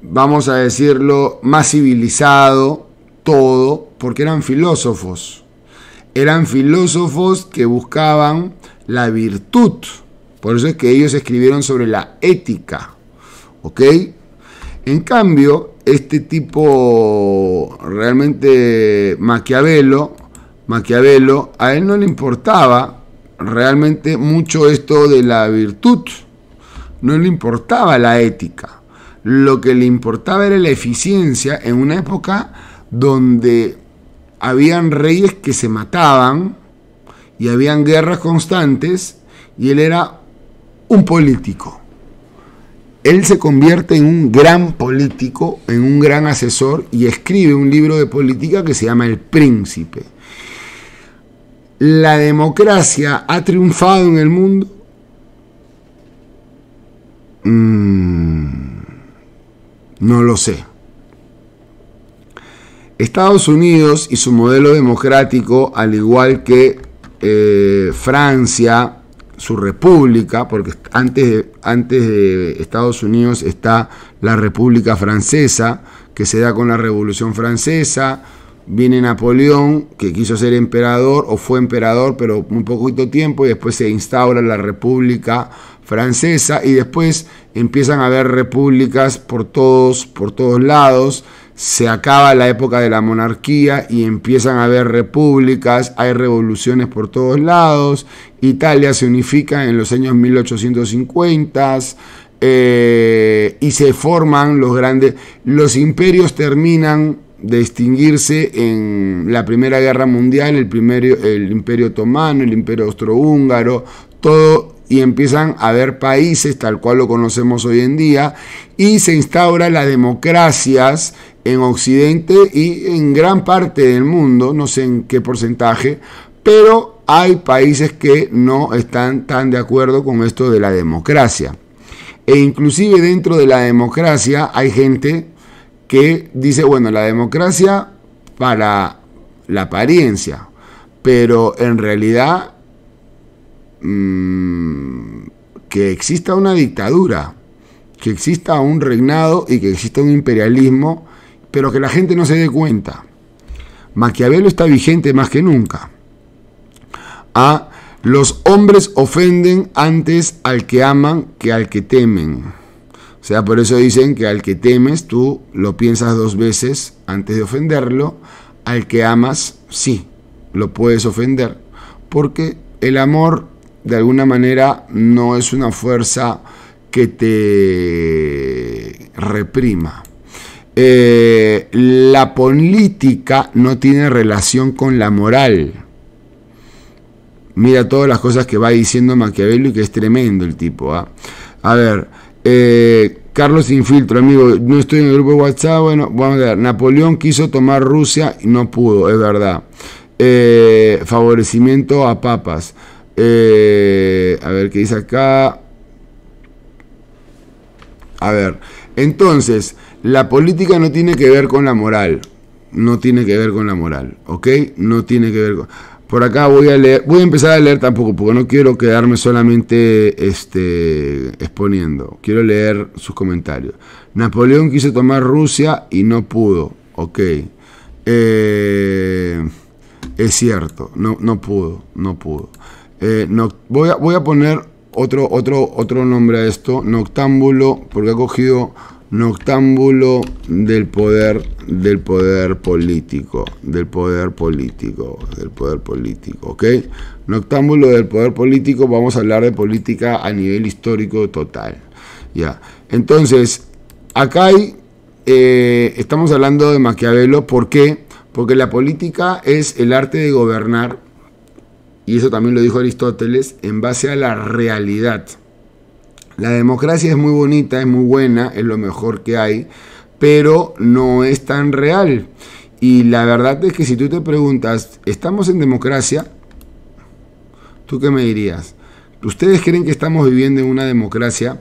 Speaker 1: vamos a decirlo, más civilizado todo, porque eran filósofos. Eran filósofos que buscaban la virtud. Por eso es que ellos escribieron sobre la ética. ¿Ok? En cambio, este tipo realmente Maquiavelo Maquiavelo, a él no le importaba realmente mucho esto de la virtud, no le importaba la ética, lo que le importaba era la eficiencia en una época donde habían reyes que se mataban y habían guerras constantes y él era un político. Él se convierte en un gran político, en un gran asesor y escribe un libro de política que se llama El Príncipe la democracia ha triunfado en el mundo? Mm, no lo sé. Estados Unidos y su modelo democrático, al igual que eh, Francia, su república, porque antes de Estados Unidos está la República Francesa, que se da con la Revolución Francesa, Viene Napoleón, que quiso ser emperador o fue emperador, pero un poquito tiempo, y después se instaura la República Francesa, y después empiezan a haber repúblicas por todos, por todos lados. Se acaba la época de la monarquía y empiezan a haber repúblicas, hay revoluciones por todos lados. Italia se unifica en los años 1850. Eh, y se forman los grandes, los imperios terminan de distinguirse en la Primera Guerra Mundial, el, el Imperio Otomano, el Imperio Austrohúngaro, todo y empiezan a haber países tal cual lo conocemos hoy en día y se instaura las democracias en Occidente y en gran parte del mundo, no sé en qué porcentaje, pero hay países que no están tan de acuerdo con esto de la democracia. E inclusive dentro de la democracia hay gente que dice, bueno, la democracia para la apariencia, pero en realidad mm, que exista una dictadura, que exista un reinado y que exista un imperialismo, pero que la gente no se dé cuenta. Maquiavelo está vigente más que nunca. A ah, los hombres ofenden antes al que aman que al que temen. O sea, por eso dicen que al que temes tú lo piensas dos veces antes de ofenderlo, al que amas sí, lo puedes ofender, porque el amor de alguna manera no es una fuerza que te reprima. Eh, la política no tiene relación con la moral. Mira todas las cosas que va diciendo Maquiavelo y que es tremendo el tipo. ¿ah? A ver, eh, Carlos Infiltro, amigo, no estoy en el grupo de WhatsApp. Bueno, vamos a ver. Napoleón quiso tomar Rusia y no pudo, es verdad. Eh, favorecimiento a papas. Eh, a ver qué dice acá. A ver, entonces, la política no tiene que ver con la moral. No tiene que ver con la moral, ¿ok? No tiene que ver con por acá voy a leer, voy a empezar a leer tampoco, porque no quiero quedarme solamente este, exponiendo. Quiero leer sus comentarios. Napoleón quiso tomar Rusia y no pudo. Ok. Eh, es cierto, no, no pudo, no pudo. Eh, no, voy, a, voy a poner otro, otro, otro nombre a esto, Noctámbulo, porque ha cogido noctámbulo del poder del poder político del poder político del poder político ok noctámbulo del poder político vamos a hablar de política a nivel histórico total ya entonces acá eh, estamos hablando de Maquiavelo ¿por qué? porque la política es el arte de gobernar y eso también lo dijo Aristóteles en base a la realidad la democracia es muy bonita, es muy buena, es lo mejor que hay, pero no es tan real. Y la verdad es que si tú te preguntas, ¿estamos en democracia? ¿Tú qué me dirías? ¿Ustedes creen que estamos viviendo en una democracia?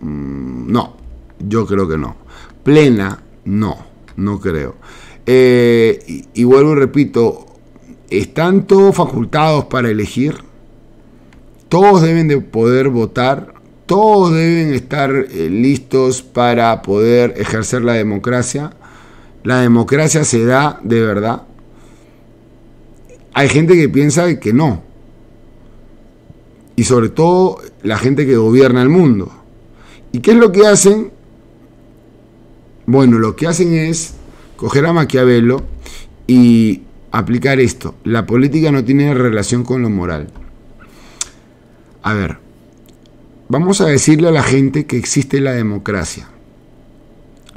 Speaker 1: Mm, no, yo creo que no. Plena, no, no creo. Eh, y, y vuelvo y repito, ¿están todos facultados para elegir? ¿Todos deben de poder votar? todos deben estar eh, listos para poder ejercer la democracia. La democracia se da de verdad. Hay gente que piensa que no. Y sobre todo la gente que gobierna el mundo. ¿Y qué es lo que hacen? Bueno, lo que hacen es coger a Maquiavelo y aplicar esto. La política no tiene relación con lo moral. A ver, vamos a decirle a la gente que existe la democracia.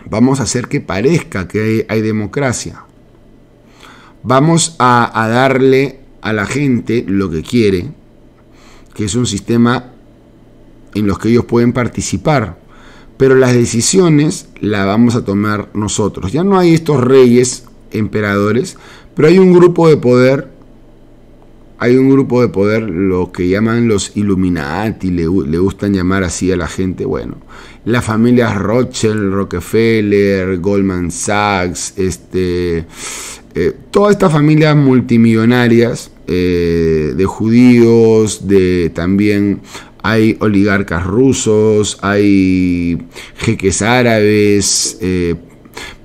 Speaker 1: Vamos a hacer que parezca que hay, democracia. Vamos a, a darle a la gente lo que quiere, que es un sistema en los que ellos pueden participar, pero las decisiones las vamos a tomar nosotros. Ya no hay estos reyes, emperadores, pero hay un grupo de poder hay un grupo de poder, lo que llaman los Illuminati, le, gustan llamar así a la gente. Bueno, las familias Rothschild, Rockefeller, Goldman Sachs, este, eh, todas estas familias multimillonarias eh, de judíos, de también hay oligarcas rusos, hay jeques árabes, eh,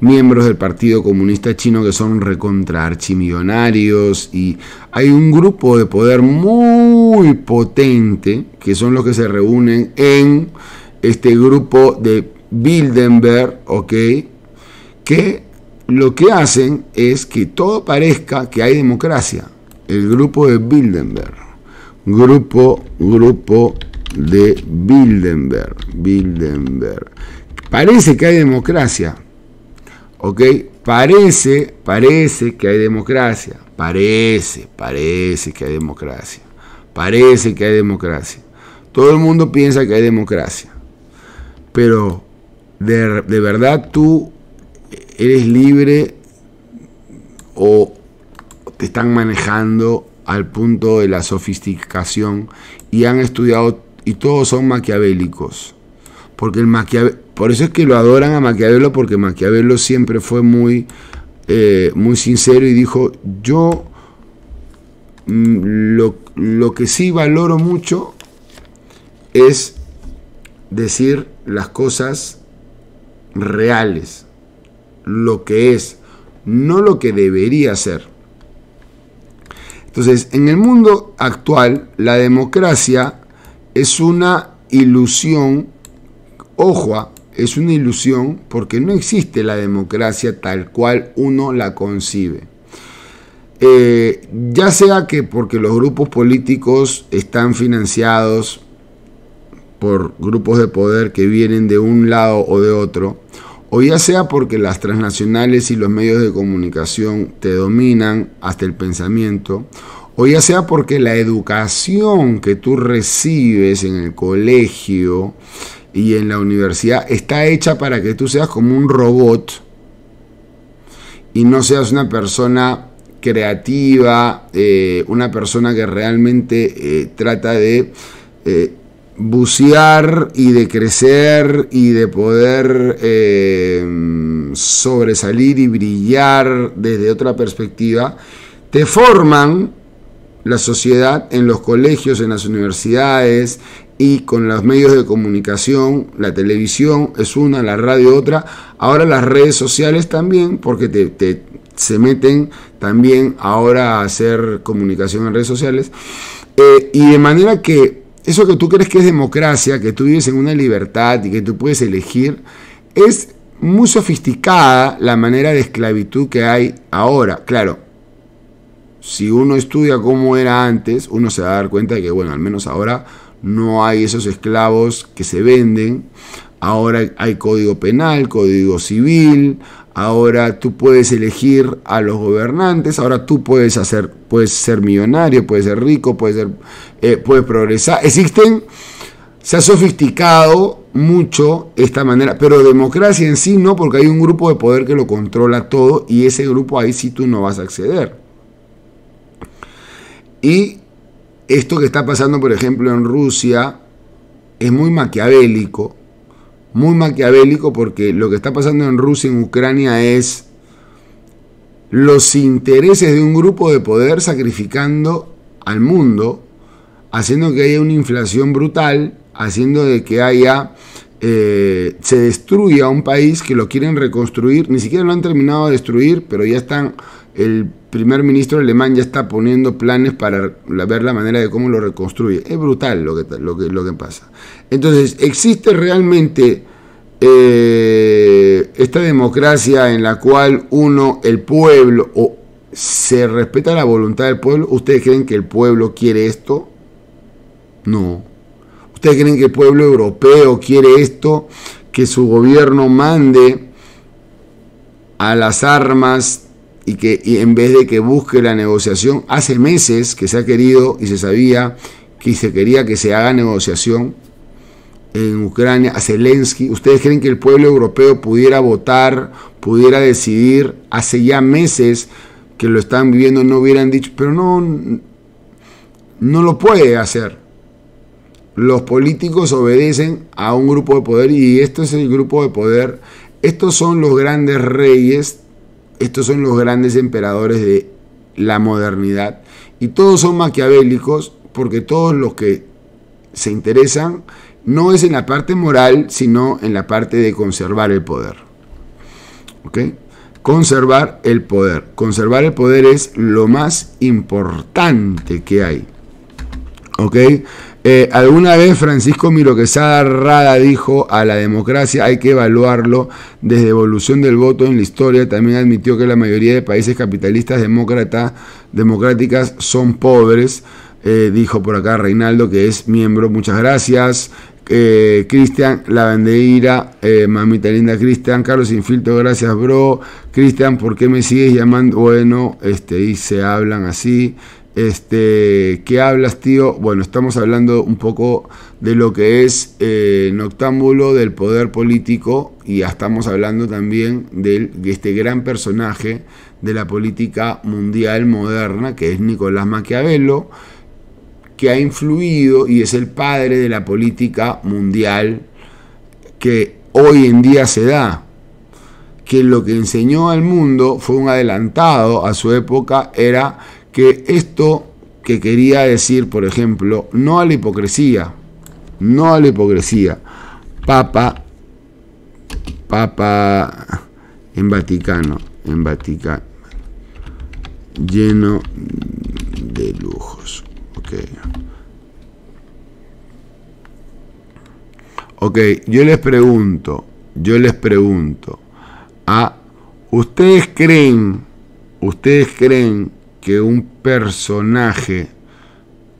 Speaker 1: miembros del Partido Comunista Chino que son recontra archimillonarios y hay un grupo de poder muy potente que son los que se reúnen en este grupo de Bildenberg ¿ok? Que lo que hacen es que todo parezca que hay democracia. El grupo de Bildenberg Grupo, grupo de Bildenberg Bilderberg. Parece que hay democracia, ¿ok? Parece, parece que hay democracia, parece, parece que hay democracia, parece que hay democracia. Todo el mundo piensa que hay democracia, pero de, de verdad tú eres libre o te están manejando al punto de la sofisticación y han estudiado y todos son maquiavélicos, porque el maquiavélico por eso es que lo adoran a Maquiavelo, porque Maquiavelo siempre fue muy, eh, muy sincero y dijo, yo mm, lo, que sí valoro mucho es decir las cosas reales, lo que es, no lo que debería ser. Entonces, en el mundo actual, la democracia es una ilusión, ojo, es una ilusión porque no existe la democracia tal cual uno la concibe. Eh, ya sea que porque los grupos políticos están financiados por grupos de poder que vienen de un lado o de otro, o ya sea porque las transnacionales y los medios de comunicación te dominan hasta el pensamiento, o ya sea porque la educación que tú recibes en el colegio, y en la universidad está hecha para que tú seas como un robot y no seas una persona creativa, eh, una persona que realmente eh, trata de eh, bucear y de crecer y de poder sobresalir y brillar desde otra perspectiva, te forman la sociedad en los colegios, en las universidades, y con los medios de comunicación, la televisión es una, la radio otra, ahora las redes sociales también, porque te, se meten también ahora a hacer comunicación en redes sociales, eh, y de manera que eso que tú crees que es democracia, que tú vives en una libertad y que tú puedes elegir, es muy sofisticada la manera de esclavitud que hay ahora. Claro, si uno estudia cómo era antes, uno se va a dar cuenta de que, bueno, al menos ahora no hay esos esclavos que se venden. Ahora hay código penal, código civil, ahora tú puedes elegir a los gobernantes, ahora tú puedes hacer, puedes ser millonario, puedes ser rico, puedes eh, puedes progresar. Existen, se ha sofisticado mucho esta manera, pero democracia en sí no, porque hay un grupo de poder que lo controla todo y ese grupo ahí sí tú no vas a acceder. Y esto que está pasando, por ejemplo, en Rusia es muy maquiavélico, muy maquiavélico porque lo que está pasando en Rusia, en Ucrania, es los intereses de un grupo de poder sacrificando al mundo, haciendo que haya una inflación brutal, haciendo de que haya, eh, se destruya un país que lo quieren reconstruir, ni siquiera lo han terminado de destruir, pero ya están el primer ministro alemán ya está poniendo planes para ver la manera de cómo lo reconstruye. Es brutal lo que, lo que, lo que pasa. Entonces, ¿existe realmente eh, esta democracia en la cual uno, el pueblo, o se respeta la voluntad del pueblo? ¿Ustedes creen que el pueblo quiere esto? No. ¿Ustedes creen que el pueblo europeo quiere esto? Que su gobierno mande a las armas y que en vez de que busque la negociación, hace meses que se ha querido y se sabía que se quería que se haga negociación en Ucrania, a Zelensky. ¿Ustedes creen que el pueblo europeo pudiera votar, pudiera decidir? Hace ya meses que lo están viviendo, no hubieran dicho, pero no, no lo puede hacer. Los políticos obedecen a un grupo de poder y esto es el grupo de poder. Estos son los grandes reyes estos son los grandes emperadores de la modernidad. Y todos son maquiavélicos porque todos los que se interesan no es en la parte moral, sino en la parte de conservar el poder. ¿Ok? Conservar el poder. Conservar el poder es lo más importante que hay. ¿Ok? Eh, alguna vez Francisco Miro Quesada Rada dijo a la democracia hay que evaluarlo desde evolución del voto en la historia. También admitió que la mayoría de países capitalistas democráticas son pobres. Eh, dijo por acá Reinaldo que es miembro. Muchas gracias. Eh, Cristian Lavandeira, mamita linda Cristian, Carlos Infilto, gracias bro. Cristian, ¿por qué me sigues llamando? Bueno, este, y se hablan así. Este, ¿Qué hablas, tío? Bueno, estamos hablando un poco de lo que es el eh, Noctámbulo del poder político y estamos hablando también de, de este gran personaje de la política mundial moderna, que es Nicolás Maquiavelo, que ha influido y es el padre de la política mundial que hoy en día se da que lo que enseñó al mundo fue un adelantado a su época, era que esto que quería decir, por ejemplo, no a la hipocresía, no a la hipocresía, Papa, Papa en Vaticano, en Vaticano, lleno de lujos. Ok. Ok, yo les pregunto, yo les pregunto, a ustedes creen, ustedes creen un personaje,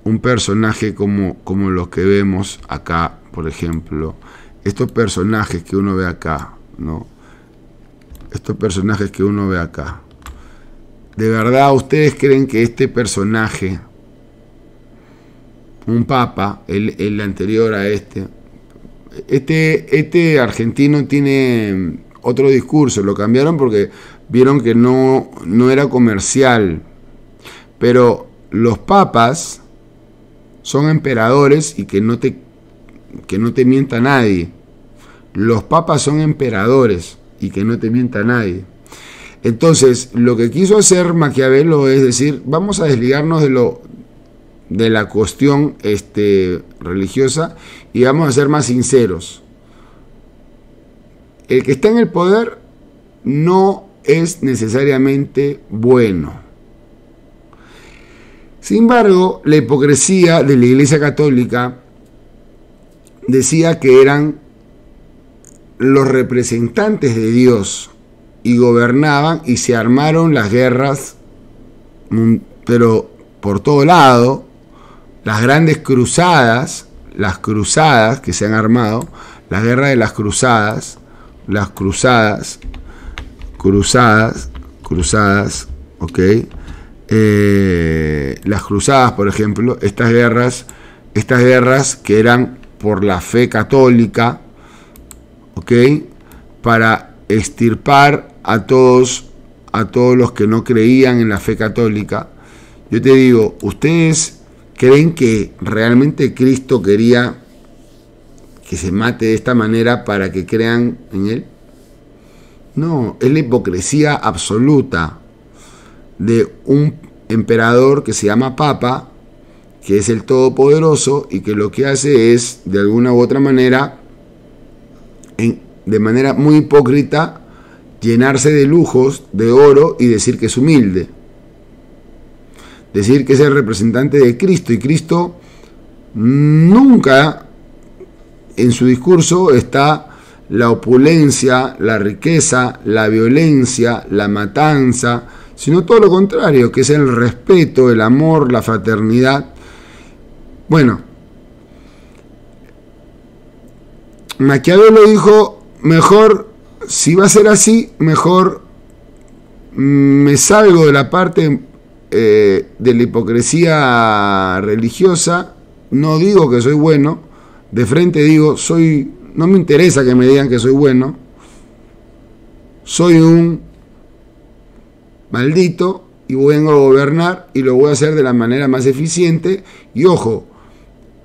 Speaker 1: un personaje como, como los que vemos acá, por ejemplo, estos personajes que uno ve acá, ¿no? Estos personajes que uno ve acá. ¿De verdad ustedes creen que este personaje, un papa, el, el anterior a este, este, este argentino tiene mm, otro discurso, lo cambiaron porque vieron que no, no era comercial pero los papas son emperadores y que no te, mienta nadie. Los papas son emperadores y que no te mienta nadie. Entonces, lo que quiso hacer Maquiavelo es decir, vamos a desligarnos de lo de la cuestión este, religiosa y vamos a ser más sinceros. El que está en el poder no es necesariamente bueno. Sin embargo, la hipocresía de la Iglesia Católica decía que eran los representantes de Dios y gobernaban y se armaron las guerras, mm, pero por todo lado, las grandes cruzadas, las cruzadas que se han armado, la guerra de las cruzadas, las cruzadas, cruzadas, cruzadas, ¿ok? Eh, las cruzadas, por ejemplo, estas guerras, estas guerras que eran por la fe católica, ¿ok? Para estirpar a todos, a todos los que no creían en la fe católica. Yo te digo, ¿ustedes creen que realmente Cristo quería que se mate de esta manera para que crean en Él? No, es la hipocresía absoluta de un emperador que se llama Papa, que es el Todopoderoso y que lo que hace es, de alguna u otra manera, en, de manera muy hipócrita, llenarse de lujos, de oro y decir que es humilde. Decir que es el representante de Cristo y Cristo nunca en su discurso está la opulencia, la riqueza, la violencia, la matanza, sino todo lo contrario, que es el respeto, el amor, la fraternidad. Bueno, Maquiavelo dijo, mejor, si va a ser así, mejor mm, me salgo de la parte eh, de la hipocresía religiosa, no digo que soy bueno, de frente digo, soy, no me interesa que me digan que soy bueno, soy un maldito y vengo a gobernar y lo voy a hacer de la manera más eficiente. Y ojo,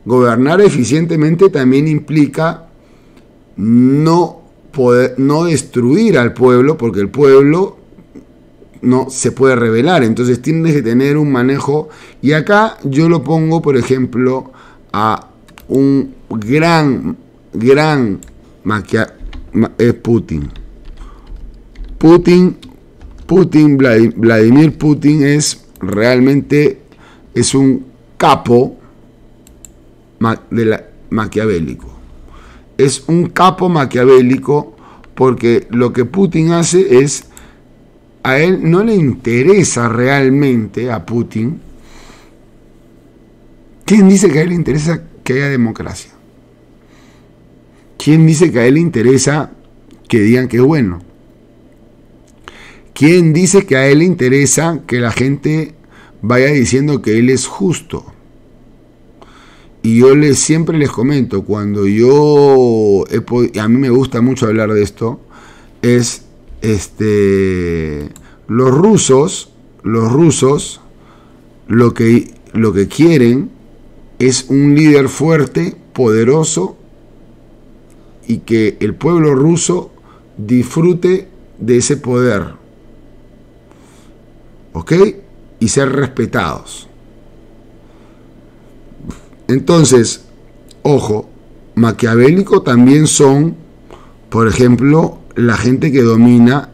Speaker 1: gobernar eficientemente también implica no, poder, no destruir al pueblo, porque el pueblo no se puede rebelar Entonces tienes que tener un manejo. Y acá yo lo pongo, por ejemplo, a un gran, gran maquia, es Putin. Putin Putin, Vladimir Putin es realmente es un capo maquiavélico. Es un capo maquiavélico porque lo que Putin hace es, a él no le interesa realmente a Putin. ¿Quién dice que a él le interesa que haya democracia? ¿Quién dice que a él le interesa que digan que es bueno? ¿Quién dice que a él le interesa que la gente vaya diciendo que él es justo? Y yo les, siempre les comento, cuando yo, a mí me gusta mucho hablar de esto, es este, los rusos, los rusos, lo que, lo que quieren es un líder fuerte, poderoso, y que el pueblo ruso disfrute de ese poder ¿ok? Y ser respetados. Entonces, ojo, maquiavélico también son, por ejemplo, la gente que domina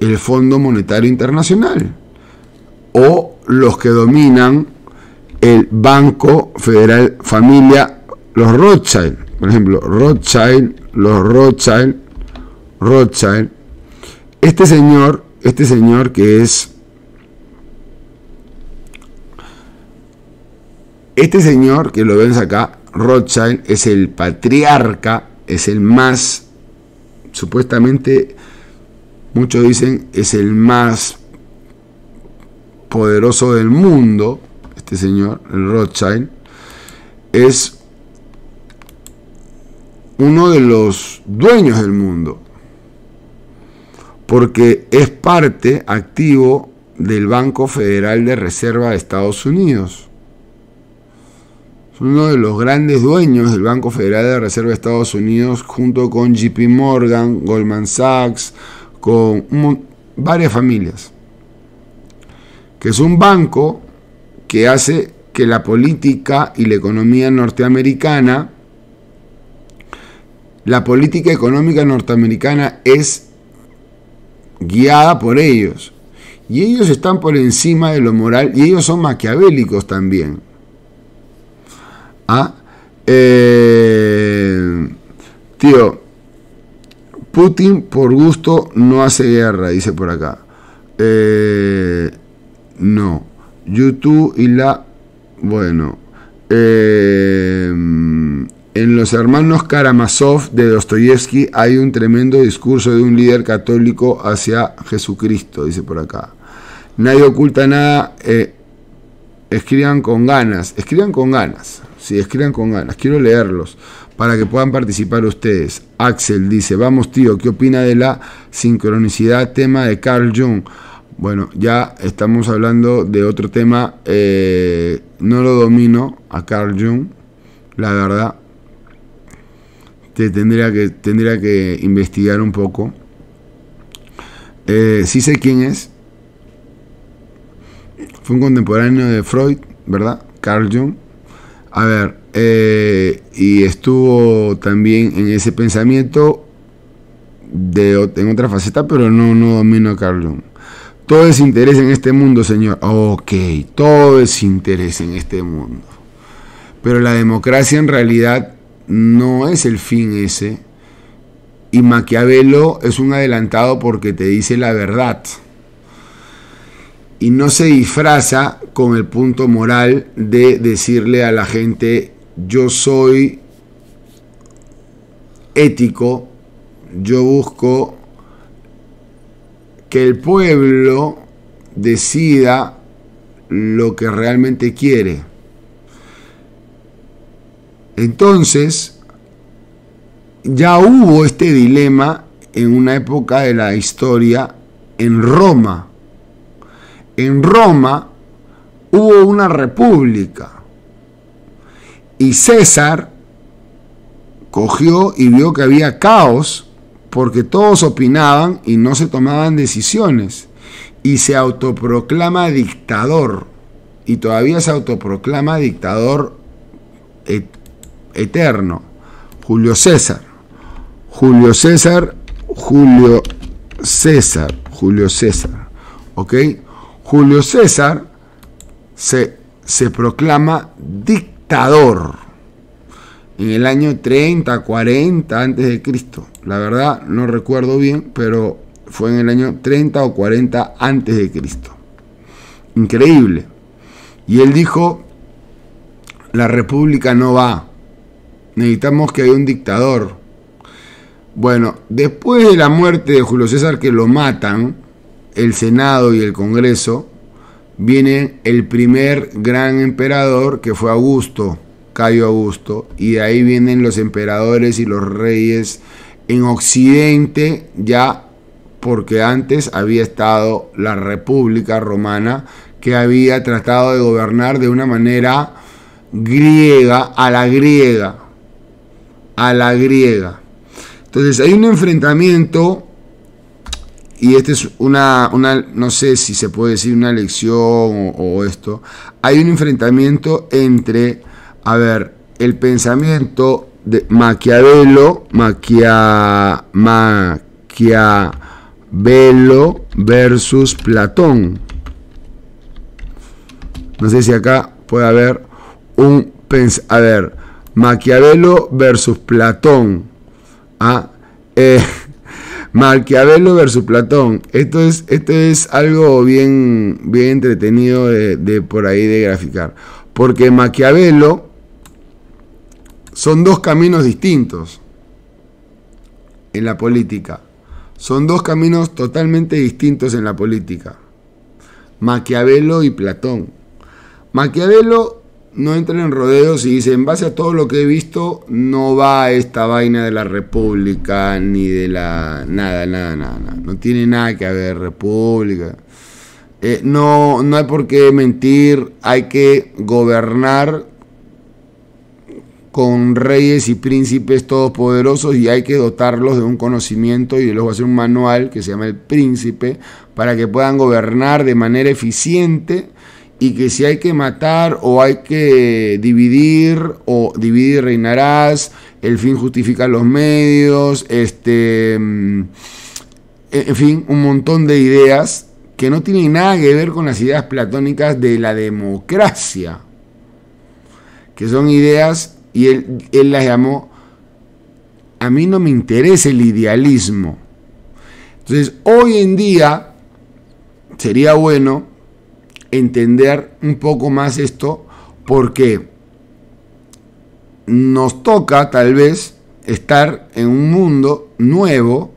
Speaker 1: el Fondo Monetario Internacional o los que dominan el Banco Federal Familia, los Rothschild, por ejemplo, Rothschild, los Rothschild, Rothschild. Este señor, este señor que es Este señor, que lo ven acá, Rothschild, es el patriarca, es el más, supuestamente, muchos dicen, es el más poderoso del mundo, este señor, el Rothschild, es uno de los dueños del mundo, porque es parte activo del Banco Federal de Reserva de Estados Unidos uno de los grandes dueños del Banco Federal de Reserva de Estados Unidos, junto con JP Morgan, Goldman Sachs, con varias familias. Que es un banco que hace que la política y la economía norteamericana, la política económica norteamericana es guiada por ellos. Y ellos están por encima de lo moral y ellos son maquiavélicos también. ¿Ah? Eh, tío, Putin por gusto no hace guerra, dice por acá. Eh, no. YouTube y la... Bueno. Eh, en los hermanos Karamazov de Dostoyevsky hay un tremendo discurso de un líder católico hacia Jesucristo, dice por acá. Nadie oculta nada. escriban con ganas, escriban con ganas. Si escriban con ganas. Quiero leerlos para que puedan participar ustedes. Axel dice, vamos tío, ¿qué opina de la sincronicidad tema de Carl Jung? Bueno, ya estamos hablando de otro tema. Eh, no lo domino a Carl Jung, la verdad. Te tendría que, tendría que investigar un poco. Si eh, sí sé quién es. Fue un contemporáneo de Freud, ¿verdad? Carl Jung. A ver, eh, y estuvo también en ese pensamiento de, en otra faceta, pero no, no domino a Carl Todo es interés en este mundo, señor. Ok, todo es interés en este mundo. Pero la democracia en realidad no es el fin ese. Y Maquiavelo es un adelantado porque te dice la verdad y no se disfraza con el punto moral de decirle a la gente yo soy ético, yo busco que el pueblo decida lo que realmente quiere. Entonces, ya hubo este dilema en una época de la historia en Roma en Roma hubo una república y César cogió y vio que había caos porque todos opinaban y no se tomaban decisiones y se autoproclama dictador y todavía se autoproclama dictador eterno Julio César Julio César Julio César Julio César ok Julio César se, proclama dictador en el año 30, 40 antes de Cristo. La verdad no recuerdo bien, pero fue en el año 30 o 40 antes de Cristo. Increíble. Y él dijo, la república no va. Necesitamos que haya un dictador. Bueno, después de la muerte de Julio César que lo matan, el Senado y el Congreso, viene el primer gran emperador que fue Augusto, Cayo Augusto, y de ahí vienen los emperadores y los reyes en Occidente ya porque antes había estado la República Romana que había tratado de gobernar de una manera griega a la griega, a la griega. Entonces hay un enfrentamiento y esta es una, no sé si se puede decir una lección o, esto, hay un enfrentamiento entre, a ver, el pensamiento de Maquiavelo, Maquia, Maquiavelo versus Platón. No sé si acá puede haber un, a ver, Maquiavelo versus Platón. Ah, eh, Maquiavelo versus Platón. Esto es, es algo bien, bien entretenido de, de por ahí de graficar. Porque Maquiavelo son dos caminos distintos en la política. Son dos caminos totalmente distintos en la política. Maquiavelo y Platón. Maquiavelo no entren en rodeos y dicen, en base a todo lo que he visto, no va esta vaina de la República, ni de la... Nada, nada, nada, nada. No tiene nada que ver República. Eh, no, no hay por qué mentir, hay que gobernar con reyes y príncipes todopoderosos y hay que dotarlos de un conocimiento y de luego hacer un manual que se llama El Príncipe para que puedan gobernar de manera eficiente y que si hay que matar o hay que dividir o dividir reinarás, el fin justifica los medios, este, mm, e-, en fin, un montón de ideas que no tienen nada que ver con las ideas platónicas de la democracia, que son ideas, y él, él las llamó, a mí no me interesa el idealismo. Entonces, hoy en día sería bueno entender un poco más esto porque nos toca tal vez estar en un mundo nuevo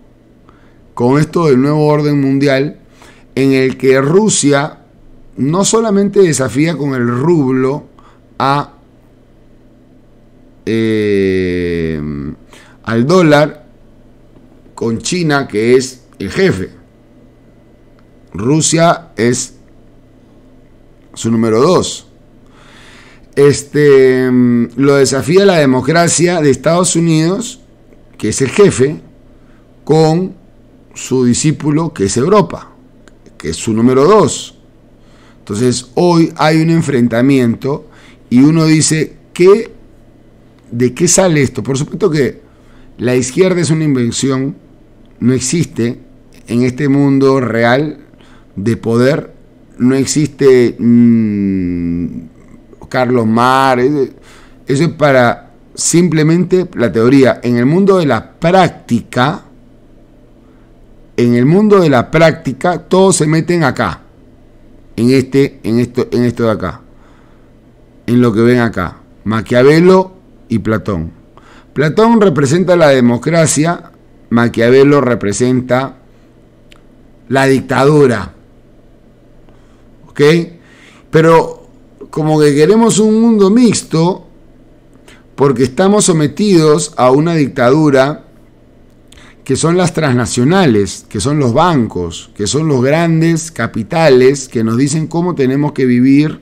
Speaker 1: con esto del nuevo orden mundial en el que Rusia no solamente desafía con el rublo a eh, al dólar con China que es el jefe. Rusia es su número dos. Este, mm, lo desafía la democracia de Estados Unidos, que es el jefe, con su discípulo, que es Europa, que es su número dos. Entonces, hoy hay un enfrentamiento y uno dice, ¿qué, ¿de qué sale esto? Por supuesto que la izquierda es una invención, no existe en este mundo real de poder no existe mm, Carlos Mar, eso, es para simplemente la teoría. En el mundo de la práctica, en el mundo de la práctica, todos se meten acá, en este, en esto, en esto de acá, en lo que ven acá, Maquiavelo y Platón. Platón representa la democracia, Maquiavelo representa la dictadura. Pero como que queremos un mundo mixto, porque estamos sometidos a una dictadura que son las transnacionales, que son los bancos, que son los grandes capitales que nos dicen cómo tenemos que vivir,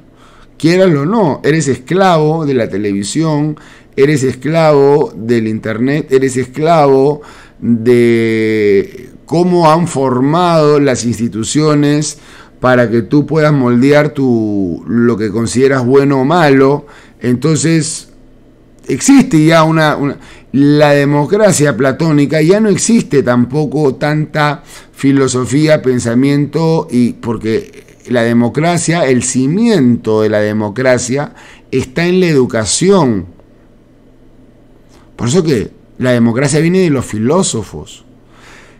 Speaker 1: quieras o no, eres esclavo de la televisión, eres esclavo del internet, eres esclavo de cómo han formado las instituciones para que tú puedas moldear tu, lo que consideras bueno o malo. Entonces, existe ya una, La democracia platónica ya no existe tampoco tanta filosofía, pensamiento, y porque la democracia, el cimiento de la democracia, está en la educación. Por eso que la democracia viene de los filósofos.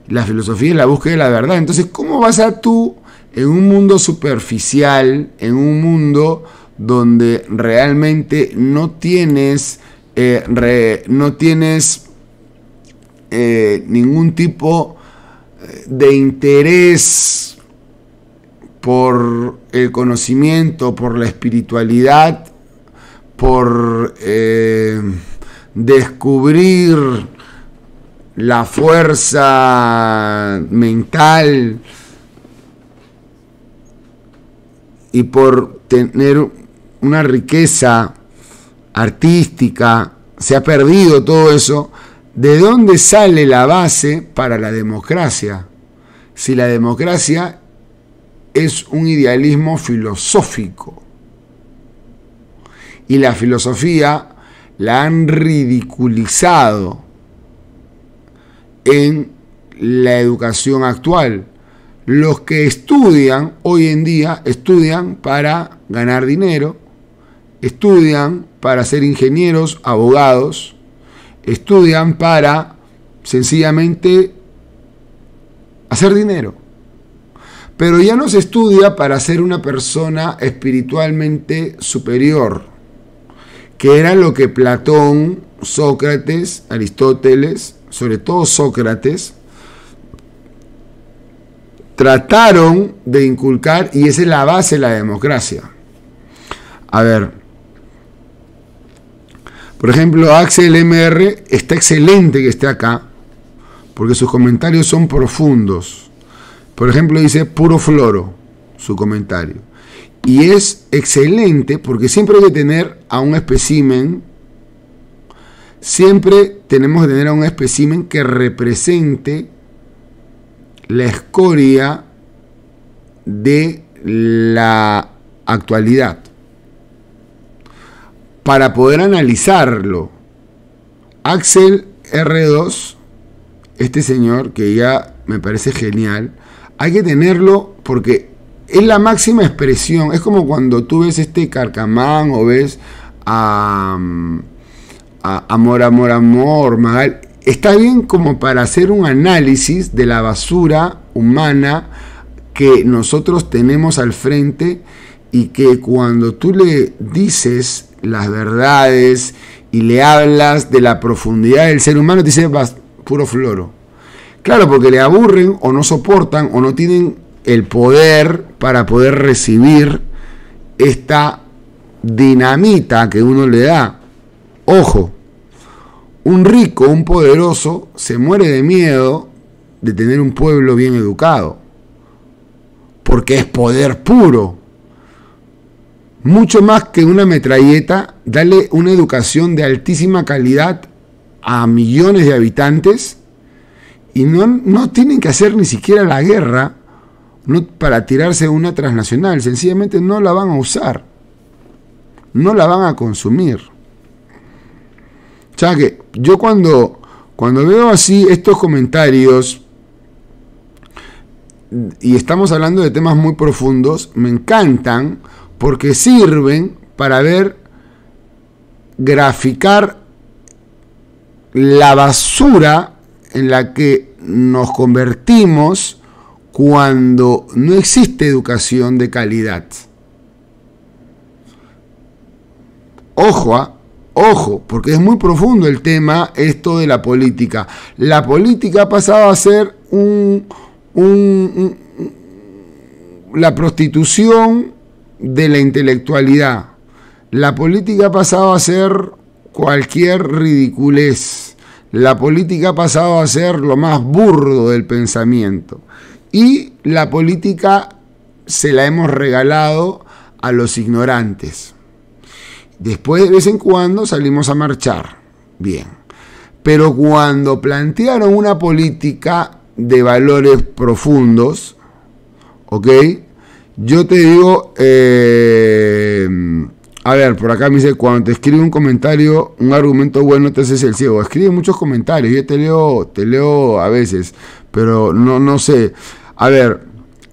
Speaker 1: La filosofía es la búsqueda de la verdad. Entonces, ¿cómo vas a tú en un mundo superficial, en un mundo donde realmente no tienes, eh, no tienes eh, ningún tipo eh, de interés por el conocimiento, por la espiritualidad, por descubrir la fuerza mental, y por tener una riqueza artística, se ha perdido todo eso. ¿De dónde sale la base para la democracia? Si la democracia es un idealismo filosófico y la filosofía la han ridiculizado en la educación actual los que estudian hoy en día estudian para ganar dinero, estudian para ser ingenieros, abogados, estudian para sencillamente hacer dinero. Pero ya no se estudia para ser una persona espiritualmente superior, que era lo que Platón, Sócrates, Aristóteles, sobre todo Sócrates, trataron de inculcar y esa es la base de la democracia. A ver, por ejemplo, Axel MR está excelente que esté acá porque sus comentarios son profundos. Por ejemplo, dice puro floro su comentario. Y es excelente porque siempre hay que tener a un espécimen, siempre tenemos que tener a un espécimen que represente la escoria de la actualidad. Para poder analizarlo, Axel R2, este señor que ya me parece genial, hay que tenerlo porque es la máxima expresión. Es como cuando tú ves este carcamán o ves a, mm, a Amor, Amor, Amor, Magal está bien como para hacer un análisis de la basura humana que nosotros tenemos al frente y que cuando tú le dices las verdades y le hablas de la profundidad del ser humano, te dice puro floro. Claro, porque le aburren o no soportan o no tienen el poder para poder recibir esta dinamita que uno le da. Ojo, un rico, un poderoso, se muere de miedo de tener un pueblo bien educado, porque es poder puro. Mucho más que una metralleta, darle una educación de altísima calidad a millones de habitantes y no, no tienen que hacer ni siquiera la guerra para tirarse una transnacional, sencillamente no la van a usar, no la van a consumir sea que yo cuando, cuando veo así estos comentarios y estamos hablando de temas muy profundos, me encantan porque sirven para ver graficar la basura en la que nos convertimos cuando no existe educación de calidad. Ojo, ¿ah? Ojo, porque es muy profundo el tema esto de la política. La política ha pasado a ser un, la prostitución de la intelectualidad. La política ha pasado a ser cualquier ridiculez. La política ha pasado a ser lo más burdo del pensamiento. Y la política se la hemos regalado a los ignorantes. Después de vez en cuando salimos a marchar. Bien. Pero cuando plantearon una política de valores profundos, ¿ok? Yo te digo, eh, a ver, por acá me dice, cuando te escribe un comentario, un argumento bueno, te haces el ciego. Escribe muchos comentarios, yo te leo, te leo a veces, pero no, no sé. A ver,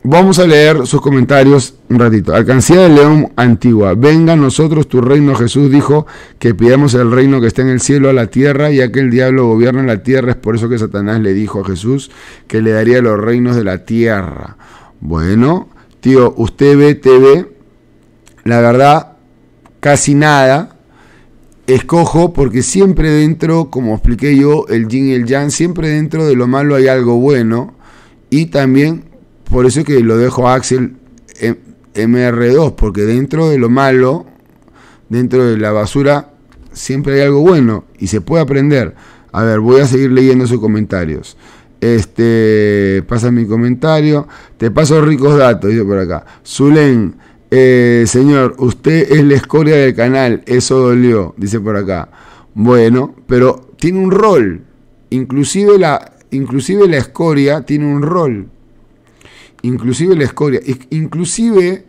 Speaker 1: Vamos a leer sus comentarios un ratito. Alcancía de León Antigua. Venga nosotros tu reino. Jesús dijo que pidamos el reino que está en el cielo a la tierra, ya que el diablo gobierna la tierra. Es por eso que Satanás le dijo a Jesús que le daría los reinos de la tierra. Bueno, tío, usted ve TV. La verdad, casi nada. Escojo porque siempre dentro, como expliqué yo, el yin y el yang, siempre dentro de lo malo hay algo bueno. Y también por eso que lo dejo a Axel MR2, porque dentro de lo malo, dentro de la basura, siempre hay algo bueno y se puede aprender. A ver, voy a seguir leyendo sus comentarios. Este, pasa mi comentario. Te paso ricos datos, dice por acá. Zulén, eh, señor, usted es la escoria del canal, eso dolió, dice por acá. Bueno, pero tiene un rol. Inclusive la, inclusive la escoria tiene un rol inclusive la escoria, inclusive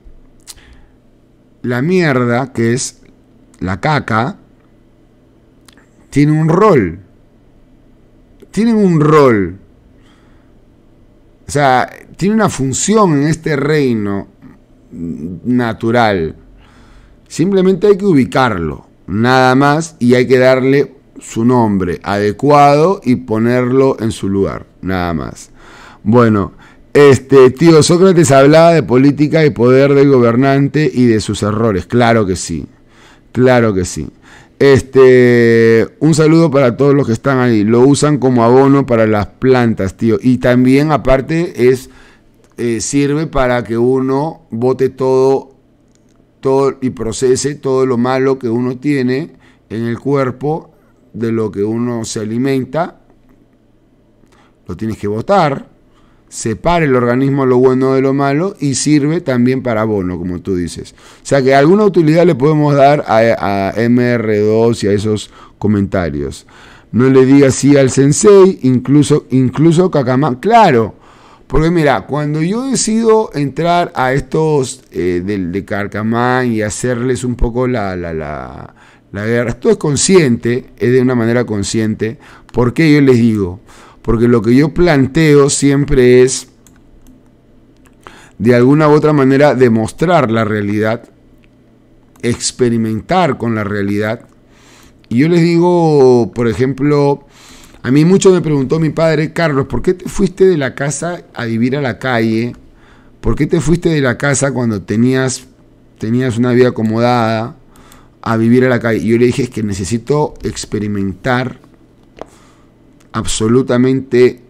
Speaker 1: la mierda, que es la caca, tiene un rol. Tiene un rol. O sea, tiene una función en este reino natural. Simplemente hay que ubicarlo, nada más, y hay que darle su nombre adecuado y ponerlo en su lugar, nada más. Bueno, este, tío, Sócrates hablaba de política y poder del gobernante y de sus errores. Claro que sí. Claro que sí. Este, un saludo para todos los que están ahí. Lo usan como abono para las plantas, tío. Y también, aparte, es, eh, sirve para que uno vote todo, todo y procese todo lo malo que uno tiene en el cuerpo de lo que uno se alimenta. Lo tienes que votar separa el organismo lo bueno de lo malo y sirve también para abono, como tú dices. O sea que alguna utilidad le podemos dar a, MR2 y a esos comentarios. No le diga sí al sensei, incluso, incluso Kakamán. Claro, porque mira, cuando yo decido entrar a estos eh, de, de y hacerles un poco la, la, la, la guerra, esto es consciente, es de una manera consciente, ¿Por porque yo les digo, porque lo que yo planteo siempre es, de alguna u otra manera, demostrar la realidad, experimentar con la realidad. Y yo les digo, por ejemplo, a mí mucho me preguntó mi padre, Carlos, ¿por qué te fuiste de la casa a vivir a la calle? ¿Por qué te fuiste de la casa cuando tenías, tenías una vida acomodada a vivir a la calle? Y yo le dije, es que necesito experimentar absolutamente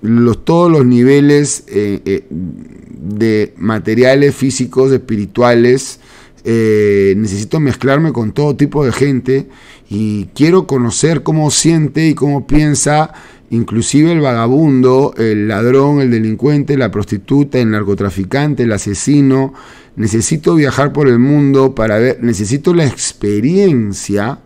Speaker 1: los, todos los niveles eh, eh, de materiales físicos, espirituales. Eh, necesito mezclarme con todo tipo de gente y quiero conocer cómo siente y cómo piensa inclusive el vagabundo, el ladrón, el delincuente, la prostituta, el narcotraficante, el asesino. Necesito viajar por el mundo para ver, necesito la experiencia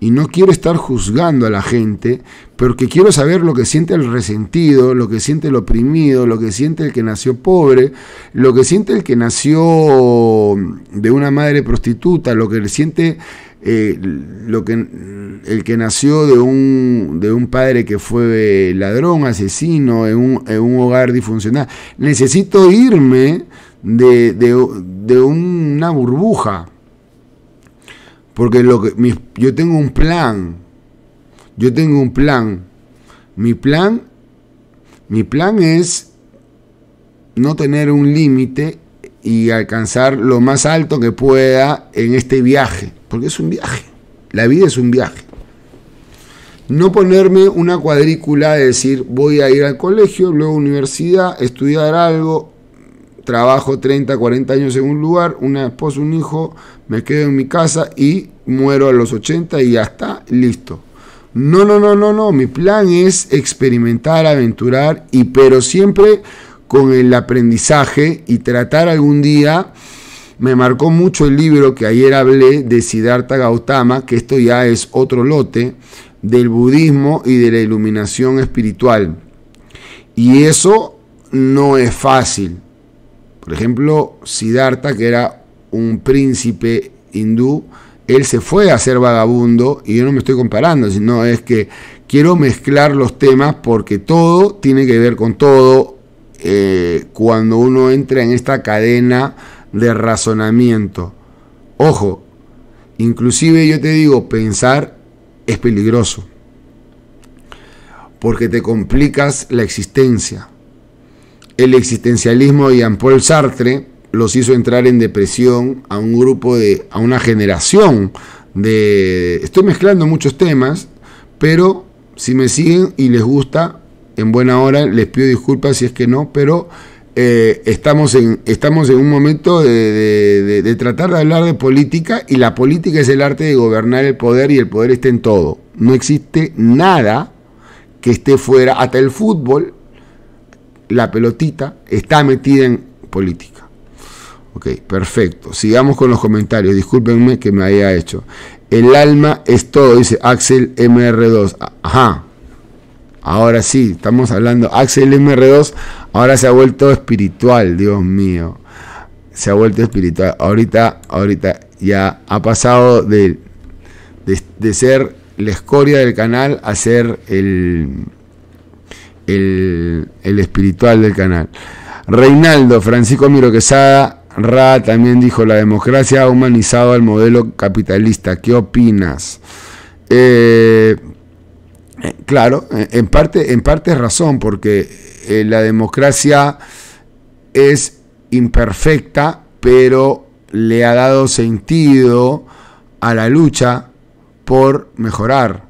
Speaker 1: y no quiero estar juzgando a la gente, porque quiero saber lo que siente el resentido, lo que siente el oprimido, lo que siente el que nació pobre, lo que siente el que nació de una madre prostituta, lo que siente eh, lo que, el que nació de un, de un padre que fue ladrón, asesino, en un, en un hogar disfuncional. Necesito irme de, de, de una burbuja porque lo que, yo tengo un plan. Yo tengo un plan. Mi plan, mi plan es no tener un límite y alcanzar lo más alto que pueda en este viaje. Porque es un viaje. La vida es un viaje. No ponerme una cuadrícula de decir voy a ir al colegio, luego universidad, estudiar algo, trabajo 30, 40 años en un lugar, una esposa, un hijo, me quedo en mi casa y muero a los 80 y ya está, listo. No, no, no, no, no, mi plan es experimentar, aventurar, y pero siempre con el aprendizaje y tratar algún día, me marcó mucho el libro que ayer hablé de Siddhartha Gautama, que esto ya es otro lote, del budismo y de la iluminación espiritual. Y eso no es fácil. Por ejemplo, Siddhartha, que era un príncipe hindú, él se fue a ser vagabundo y yo no me estoy comparando, sino es que quiero mezclar los temas porque todo tiene que ver con todo eh, cuando uno entra en esta cadena de razonamiento. Ojo, inclusive yo te digo, pensar es peligroso porque te complicas la existencia. El existencialismo de Jean-Paul Sartre los hizo entrar en depresión a un grupo de, a una generación de... Estoy mezclando muchos temas, pero si me siguen y les gusta, en buena hora, les pido disculpas si es que no, pero eh, estamos, en, estamos en un momento de, de, tratar de hablar de política y la política es el arte de gobernar el poder y el poder está en todo. No existe nada que esté fuera, hasta el fútbol la pelotita está metida en política. Ok, perfecto. Sigamos con los comentarios. Discúlpenme que me haya hecho. El alma es todo, dice Axel MR2. Ajá. Ahora sí, estamos hablando. Axel MR2 ahora se ha vuelto espiritual, Dios mío. Se ha vuelto espiritual. Ahorita, ahorita ya ha pasado de, de, de ser la escoria del canal a ser el el, espiritual del canal. Reinaldo Francisco Miro Quesada Ra también dijo, la democracia ha humanizado al modelo capitalista. ¿Qué opinas? Eh, claro, en parte, en parte es razón, porque eh, la democracia es imperfecta, pero le ha dado sentido a la lucha por mejorar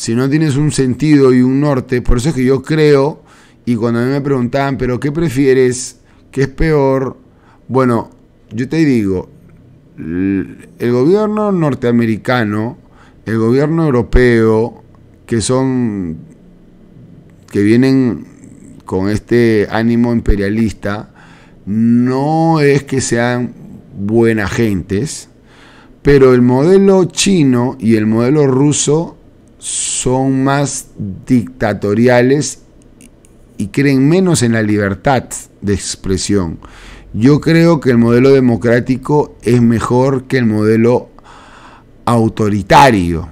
Speaker 1: si no tienes un sentido y un norte, por eso es que yo creo, y cuando a mí me preguntaban, pero ¿qué prefieres? ¿Qué es peor? Bueno, yo te digo, el gobierno norteamericano, el gobierno europeo, que son, que vienen con este ánimo imperialista, no es que sean buena gentes, pero el modelo chino y el modelo ruso son más dictatoriales y creen menos en la libertad de expresión. Yo creo que el modelo democrático es mejor que el modelo autoritario,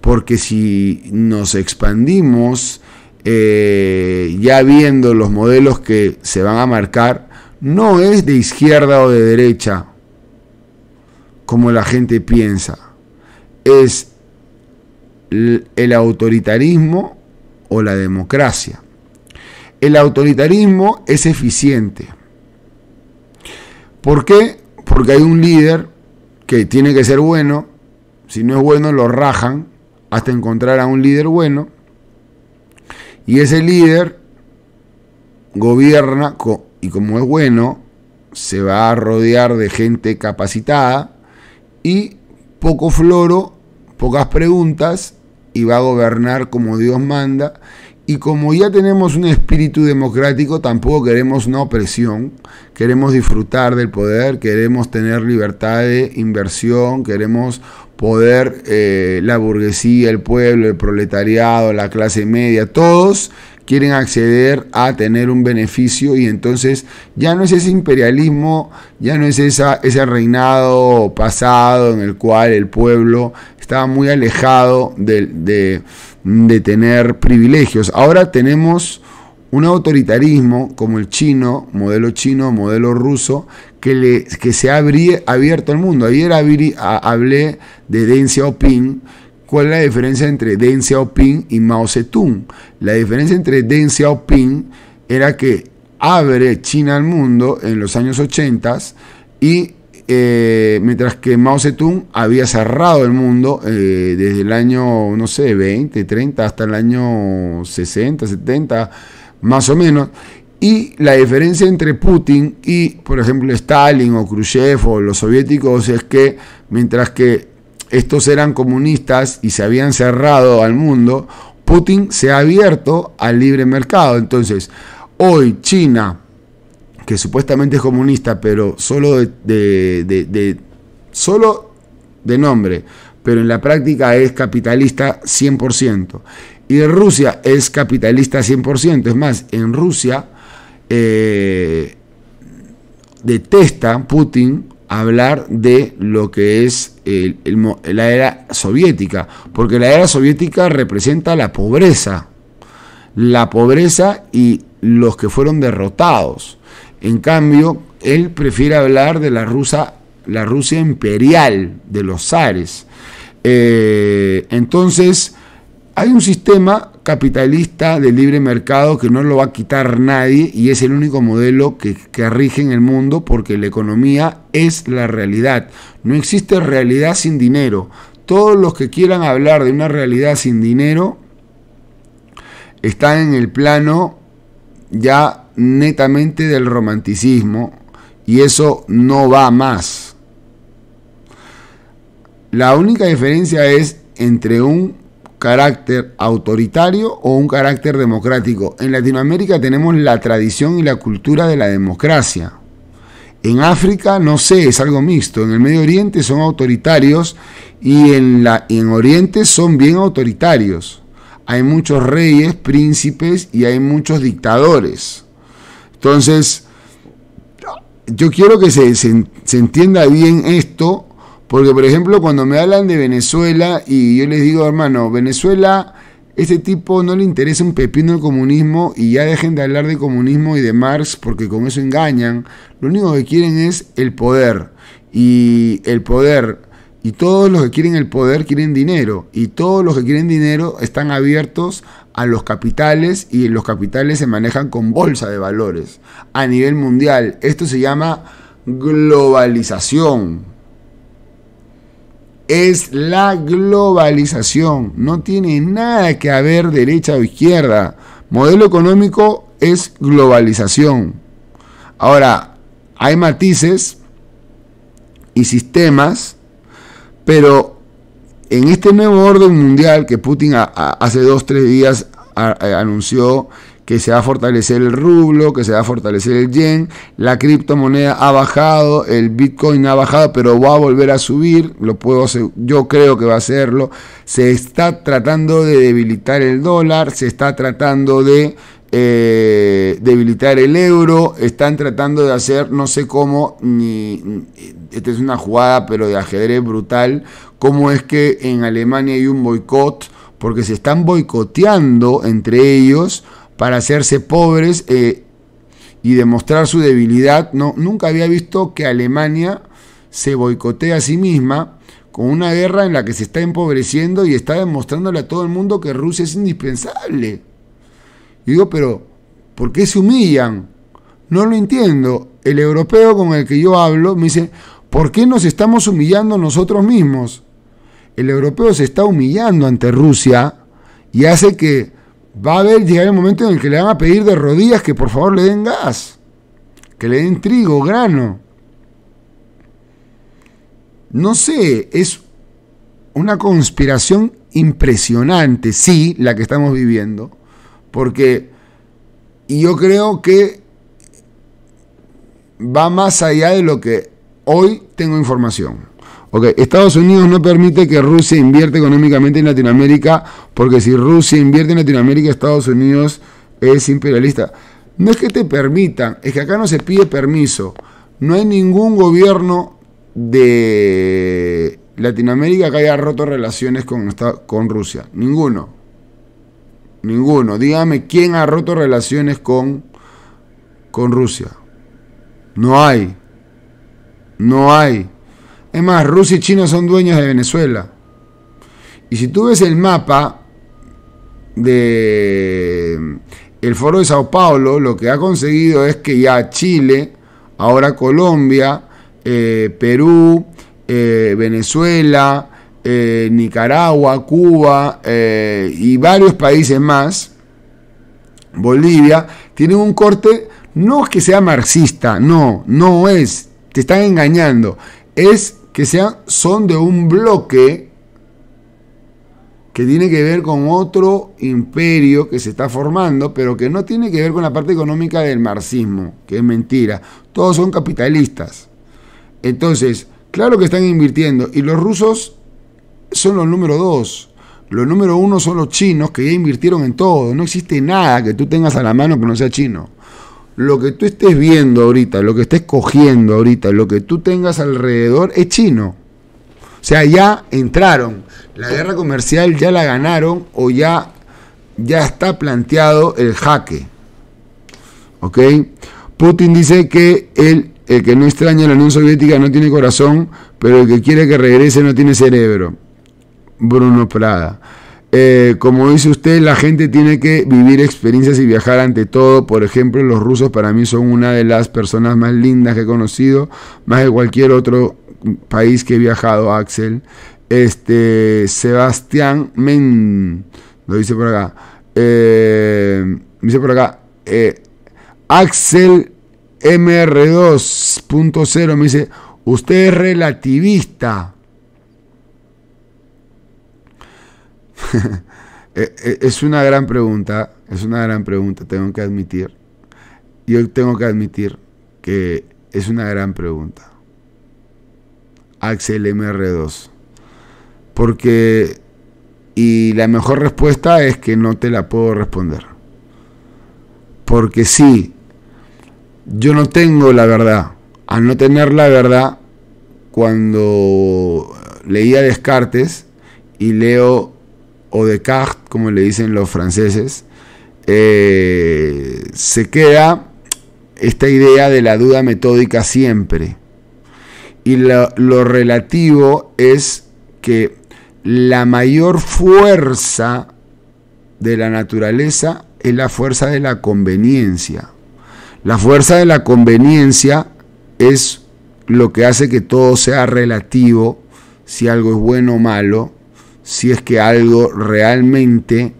Speaker 1: porque si nos expandimos, eh, ya viendo los modelos que se van a marcar, no es de izquierda o de derecha, como la gente piensa, es el autoritarismo o la democracia. El autoritarismo es eficiente. ¿Por qué? Porque hay un líder que tiene que ser bueno. Si no es bueno, lo rajan hasta encontrar a un líder bueno. Y ese líder gobierna y como es bueno, se va a rodear de gente capacitada y poco floro, pocas preguntas y va a gobernar como Dios manda. Y como ya tenemos un espíritu democrático, tampoco queremos una opresión, queremos disfrutar del poder, queremos tener libertad de inversión, queremos poder, eh, la burguesía, el pueblo, el proletariado, la clase media, todos quieren acceder a tener un beneficio y entonces ya no es ese imperialismo, ya no es esa, ese reinado pasado en el cual el pueblo estaba muy alejado de, de, tener privilegios. Ahora tenemos un autoritarismo como el chino, modelo chino, modelo ruso, que, le, que se ha abierto al mundo. Ayer hablé de Deng Xiaoping, ¿Cuál es la diferencia entre Deng Xiaoping y Mao Zedong? La diferencia entre Deng Xiaoping era que abre China al mundo en los años 80 y eh, mientras que Mao Zedong había cerrado el mundo eh, desde el año, no sé, 20, 30 hasta el año 60, 70, más o menos. Y la diferencia entre Putin y, por ejemplo, Stalin o Khrushchev o los soviéticos es que mientras que estos eran comunistas y se habían cerrado al mundo, Putin se ha abierto al libre mercado. Entonces, hoy China, que supuestamente es comunista, pero solo de, solo de nombre, pero en la práctica es capitalista 100%. Y Rusia es capitalista 100%. Es más, en Rusia eh, detesta Putin hablar de lo que es el, la era soviética, porque la era soviética representa la pobreza, la pobreza y los que fueron derrotados. En cambio, él prefiere hablar de la, Rusa, la Rusia imperial, de los zares. Eh, entonces, hay un sistema capitalista del libre mercado que no lo va a quitar nadie y es el único modelo que, que, rige en el mundo porque la economía es la realidad. No existe realidad sin dinero. Todos los que quieran hablar de una realidad sin dinero están en el plano ya netamente del romanticismo y eso no va más. La única diferencia es entre un carácter autoritario o un carácter democrático. En Latinoamérica tenemos la tradición y la cultura de la democracia. En África, no sé, es algo mixto. En el Medio Oriente son autoritarios y en, la, en Oriente son bien autoritarios. Hay muchos reyes, príncipes y hay muchos dictadores. Entonces, yo quiero que se, se, se entienda bien esto porque, por ejemplo, cuando me hablan de Venezuela y yo les digo, hermano, Venezuela, este tipo no le interesa un pepino el comunismo y ya dejen de hablar de comunismo y de Marx porque con eso engañan. Lo único que quieren es el poder. Y el poder. Y todos los que quieren el poder quieren dinero. Y todos los que quieren dinero están abiertos a los capitales y los capitales se manejan con bolsa de valores a nivel mundial. Esto se llama globalización es la globalización. No tiene nada que ver derecha o izquierda. Modelo económico es globalización. Ahora, hay matices y sistemas, pero en este nuevo orden mundial que Putin hace dos, tres días anunció que se va a fortalecer el rublo, que se va a fortalecer el yen, la criptomoneda ha bajado, el bitcoin ha bajado, pero va a volver a subir, lo puedo yo creo que va a hacerlo. Se está tratando de debilitar el dólar, se está tratando de eh, debilitar el euro, están tratando de hacer no sé cómo, ni, esta es una jugada pero de ajedrez brutal, cómo es que en Alemania hay un boicot, porque se están boicoteando entre ellos para hacerse pobres eh, y demostrar su debilidad. No, nunca había visto que Alemania se boicotea a sí misma con una guerra en la que se está empobreciendo y está demostrándole a todo el mundo que Rusia es indispensable. Y digo, pero ¿por qué se humillan? No lo entiendo. El europeo con el que yo hablo me dice, ¿por qué nos estamos humillando nosotros mismos? El europeo se está humillando ante Rusia y hace que va a haber, llegar el momento en el que le van a pedir de rodillas que por favor le den gas, que le den trigo, grano. No sé, es una conspiración impresionante, sí, la que estamos viviendo, porque y yo creo que va más allá de lo que hoy tengo información. Okay. Estados Unidos no permite que Rusia invierta económicamente en Latinoamérica, porque si Rusia invierte en Latinoamérica, Estados Unidos es imperialista. No es que te permitan, es que acá no se pide permiso. No hay ningún gobierno de Latinoamérica que haya roto relaciones con, con Rusia. Ninguno. Ninguno. Dígame quién ha roto relaciones con, con Rusia. No hay. No hay. Es más, Rusia y China son dueños de Venezuela. Y si tú ves el mapa de el Foro de Sao Paulo, lo que ha conseguido es que ya Chile, ahora Colombia, eh, Perú, eh, Venezuela, eh, Nicaragua, Cuba y varios países más, Bolivia, tienen un corte, no es que sea marxista, no, no es, te están engañando, es que son de un bloque que tiene que ver con otro imperio que se está formando, pero que no tiene que ver con la parte económica del marxismo, que es mentira. Todos son capitalistas. Entonces, claro que están invirtiendo, y los rusos son los número dos. Los número uno son los chinos, que ya invirtieron en todo. No existe nada que tú tengas a la mano que no sea chino lo que tú estés viendo ahorita, lo que estés cogiendo ahorita, lo que tú tengas alrededor es chino. O sea, ya entraron. La guerra comercial ya la ganaron o ya, ya está planteado el jaque. ¿Ok? Putin dice que el que no extraña la Unión Soviética no tiene corazón, pero el que quiere que regrese no tiene cerebro. Bruno Prada. Eh, como dice usted, la gente tiene que vivir experiencias y viajar ante todo. Por ejemplo, los rusos para mí son una de las personas más lindas que he conocido, más de cualquier otro país que he viajado, Axel. Este, Sebastián Men, lo dice por acá. Eh, dice por acá, eh, Axel MR2.0 me dice, usted es relativista. E, e, es una gran pregunta, es una gran pregunta, tengo que admitir. Yo tengo que admitir que es una gran pregunta. Axel MR2. Porque, y la mejor respuesta es que no te la puedo responder. Porque sí, yo no tengo la verdad. Al no tener la verdad, cuando leía Descartes y leo o de como le dicen los franceses, eh, se queda esta idea de la duda metódica siempre. Y lo, lo relativo es que la mayor fuerza de la naturaleza es la fuerza de la conveniencia. La fuerza de la conveniencia es lo que hace que todo sea relativo, si algo es bueno o malo, si es que algo realmente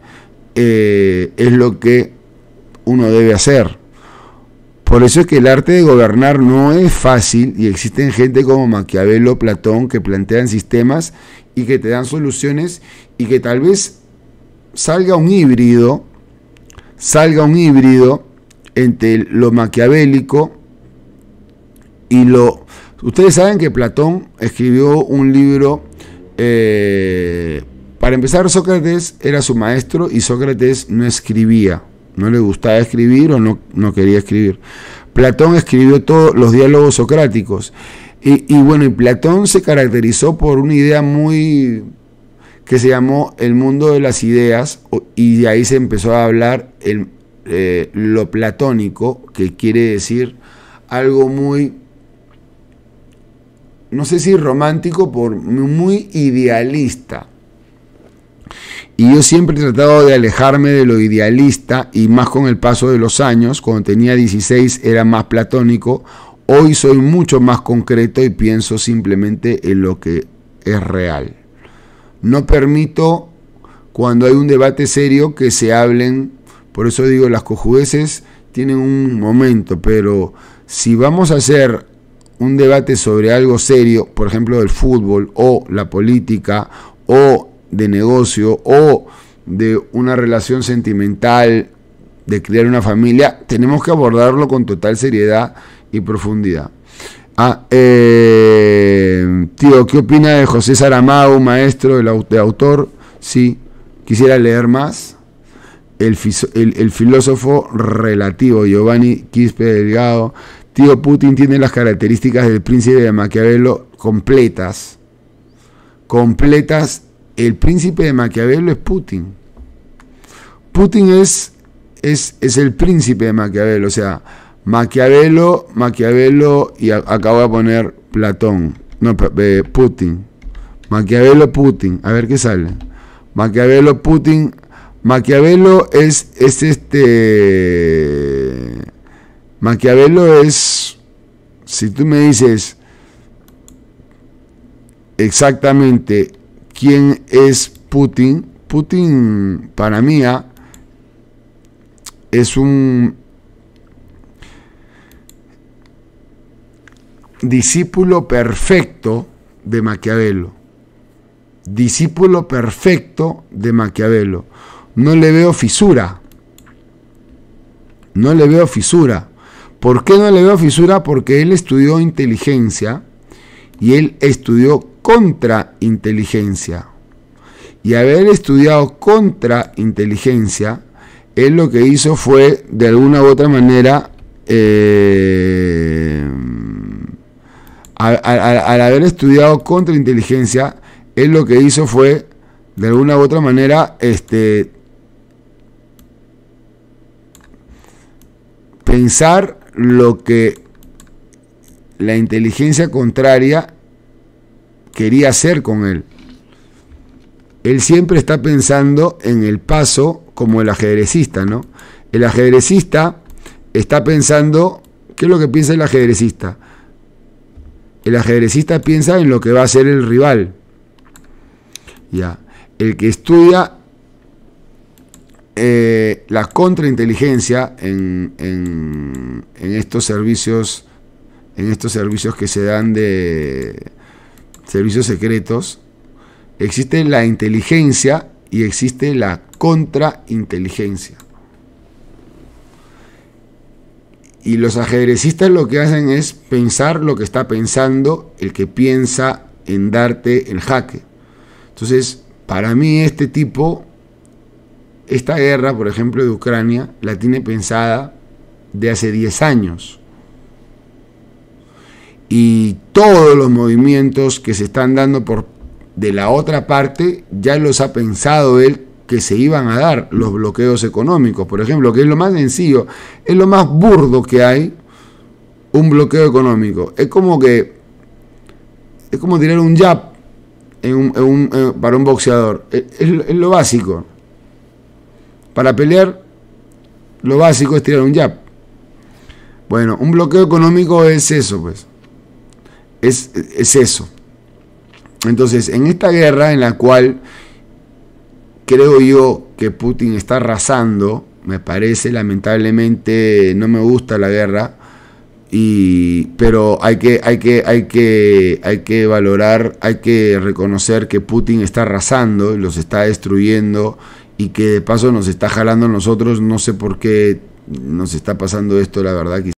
Speaker 1: eh, es lo que uno debe hacer. Por eso es que el arte de gobernar no es fácil y existen gente como Maquiavelo, Platón, que plantean sistemas y que te dan soluciones y que tal vez salga un híbrido, salga un híbrido entre lo maquiavélico y lo... Ustedes saben que Platón escribió un libro eh, para empezar, Sócrates era su maestro y Sócrates no escribía. No le gustaba escribir o no, no quería escribir. Platón escribió todos los diálogos socráticos. Y, bueno, y Platón se caracterizó por una idea muy que se llamó el mundo de las ideas y de ahí se empezó a hablar eh, lo platónico, que quiere decir algo muy no sé si romántico, por muy idealista. Y yo siempre he tratado de alejarme de lo idealista y más con el paso de los años, cuando tenía 16 era más platónico, hoy soy mucho más concreto y pienso simplemente en lo que es real. No permito cuando hay un debate serio que se hablen, por eso digo las cojudeces tienen un momento, pero si vamos a hacer un debate sobre algo serio, por ejemplo, del fútbol o la política o de negocio o de una relación sentimental, de crear una familia, tenemos que abordarlo con total seriedad y profundidad. Ah, eh, tío, ¿qué opina de José Saramago, maestro de autor? Sí, quisiera leer más. El, el filósofo relativo Giovanni Quispe Delgado Tío Putin tiene las características del príncipe de Maquiavelo completas. Completas. El príncipe de Maquiavelo es Putin. Putin es, es, es el príncipe de Maquiavelo. O sea, Maquiavelo, Maquiavelo, y acabo de poner Platón. No, Putin. Maquiavelo, Putin. A ver qué sale. Maquiavelo, Putin. Maquiavelo es este Maquiavelo es, si tú me dices exactamente quién es Putin, Putin para mí ¿ah? es un discípulo perfecto de Maquiavelo. Discípulo perfecto de Maquiavelo. No le veo fisura. No le veo fisura. ¿Por qué no le dio fisura? Porque él estudió inteligencia y él estudió Contra inteligencia... Y haber estudiado Contra inteligencia... él lo que hizo fue, de alguna u otra manera, eh, al, haber estudiado Contra inteligencia... él lo que hizo fue, de alguna u otra manera, este, pensar lo que la inteligencia contraria quería hacer con él. Él siempre está pensando en el paso como el ajedrecista, ¿no? El ajedrecista está pensando, ¿qué es lo que piensa el ajedrecista? El ajedrecista piensa en lo que va a hacer el rival. Ya. El que estudia eh, la contrainteligencia en, estos servicios en estos servicios que se dan de servicios secretos existe la inteligencia y existe la contrainteligencia y los ajedrecistas lo que hacen es pensar lo que está pensando el que piensa en darte el jaque entonces para mí este tipo esta guerra, por ejemplo, de Ucrania, la tiene pensada de hace 10 años. Y todos los movimientos que se están dando por de la otra parte ya los ha pensado él que se iban a dar los bloqueos económicos, por ejemplo, que es lo más sencillo, es lo más burdo que hay un bloqueo económico. Es como que es como tirar un jab en un, eh, para un boxeador. es lo básico. Para pelear, lo básico es tirar un jab. Bueno, un bloqueo económico es eso, pues. Es, eso. Entonces, en esta guerra en la cual creo yo que Putin está arrasando, me parece lamentablemente, no me gusta la guerra, y, pero hay que, hay, que, hay, que, hay que valorar, hay que reconocer que Putin está arrasando, los está destruyendo y que de paso nos está jalando a nosotros, no sé por qué nos está pasando esto, la verdad.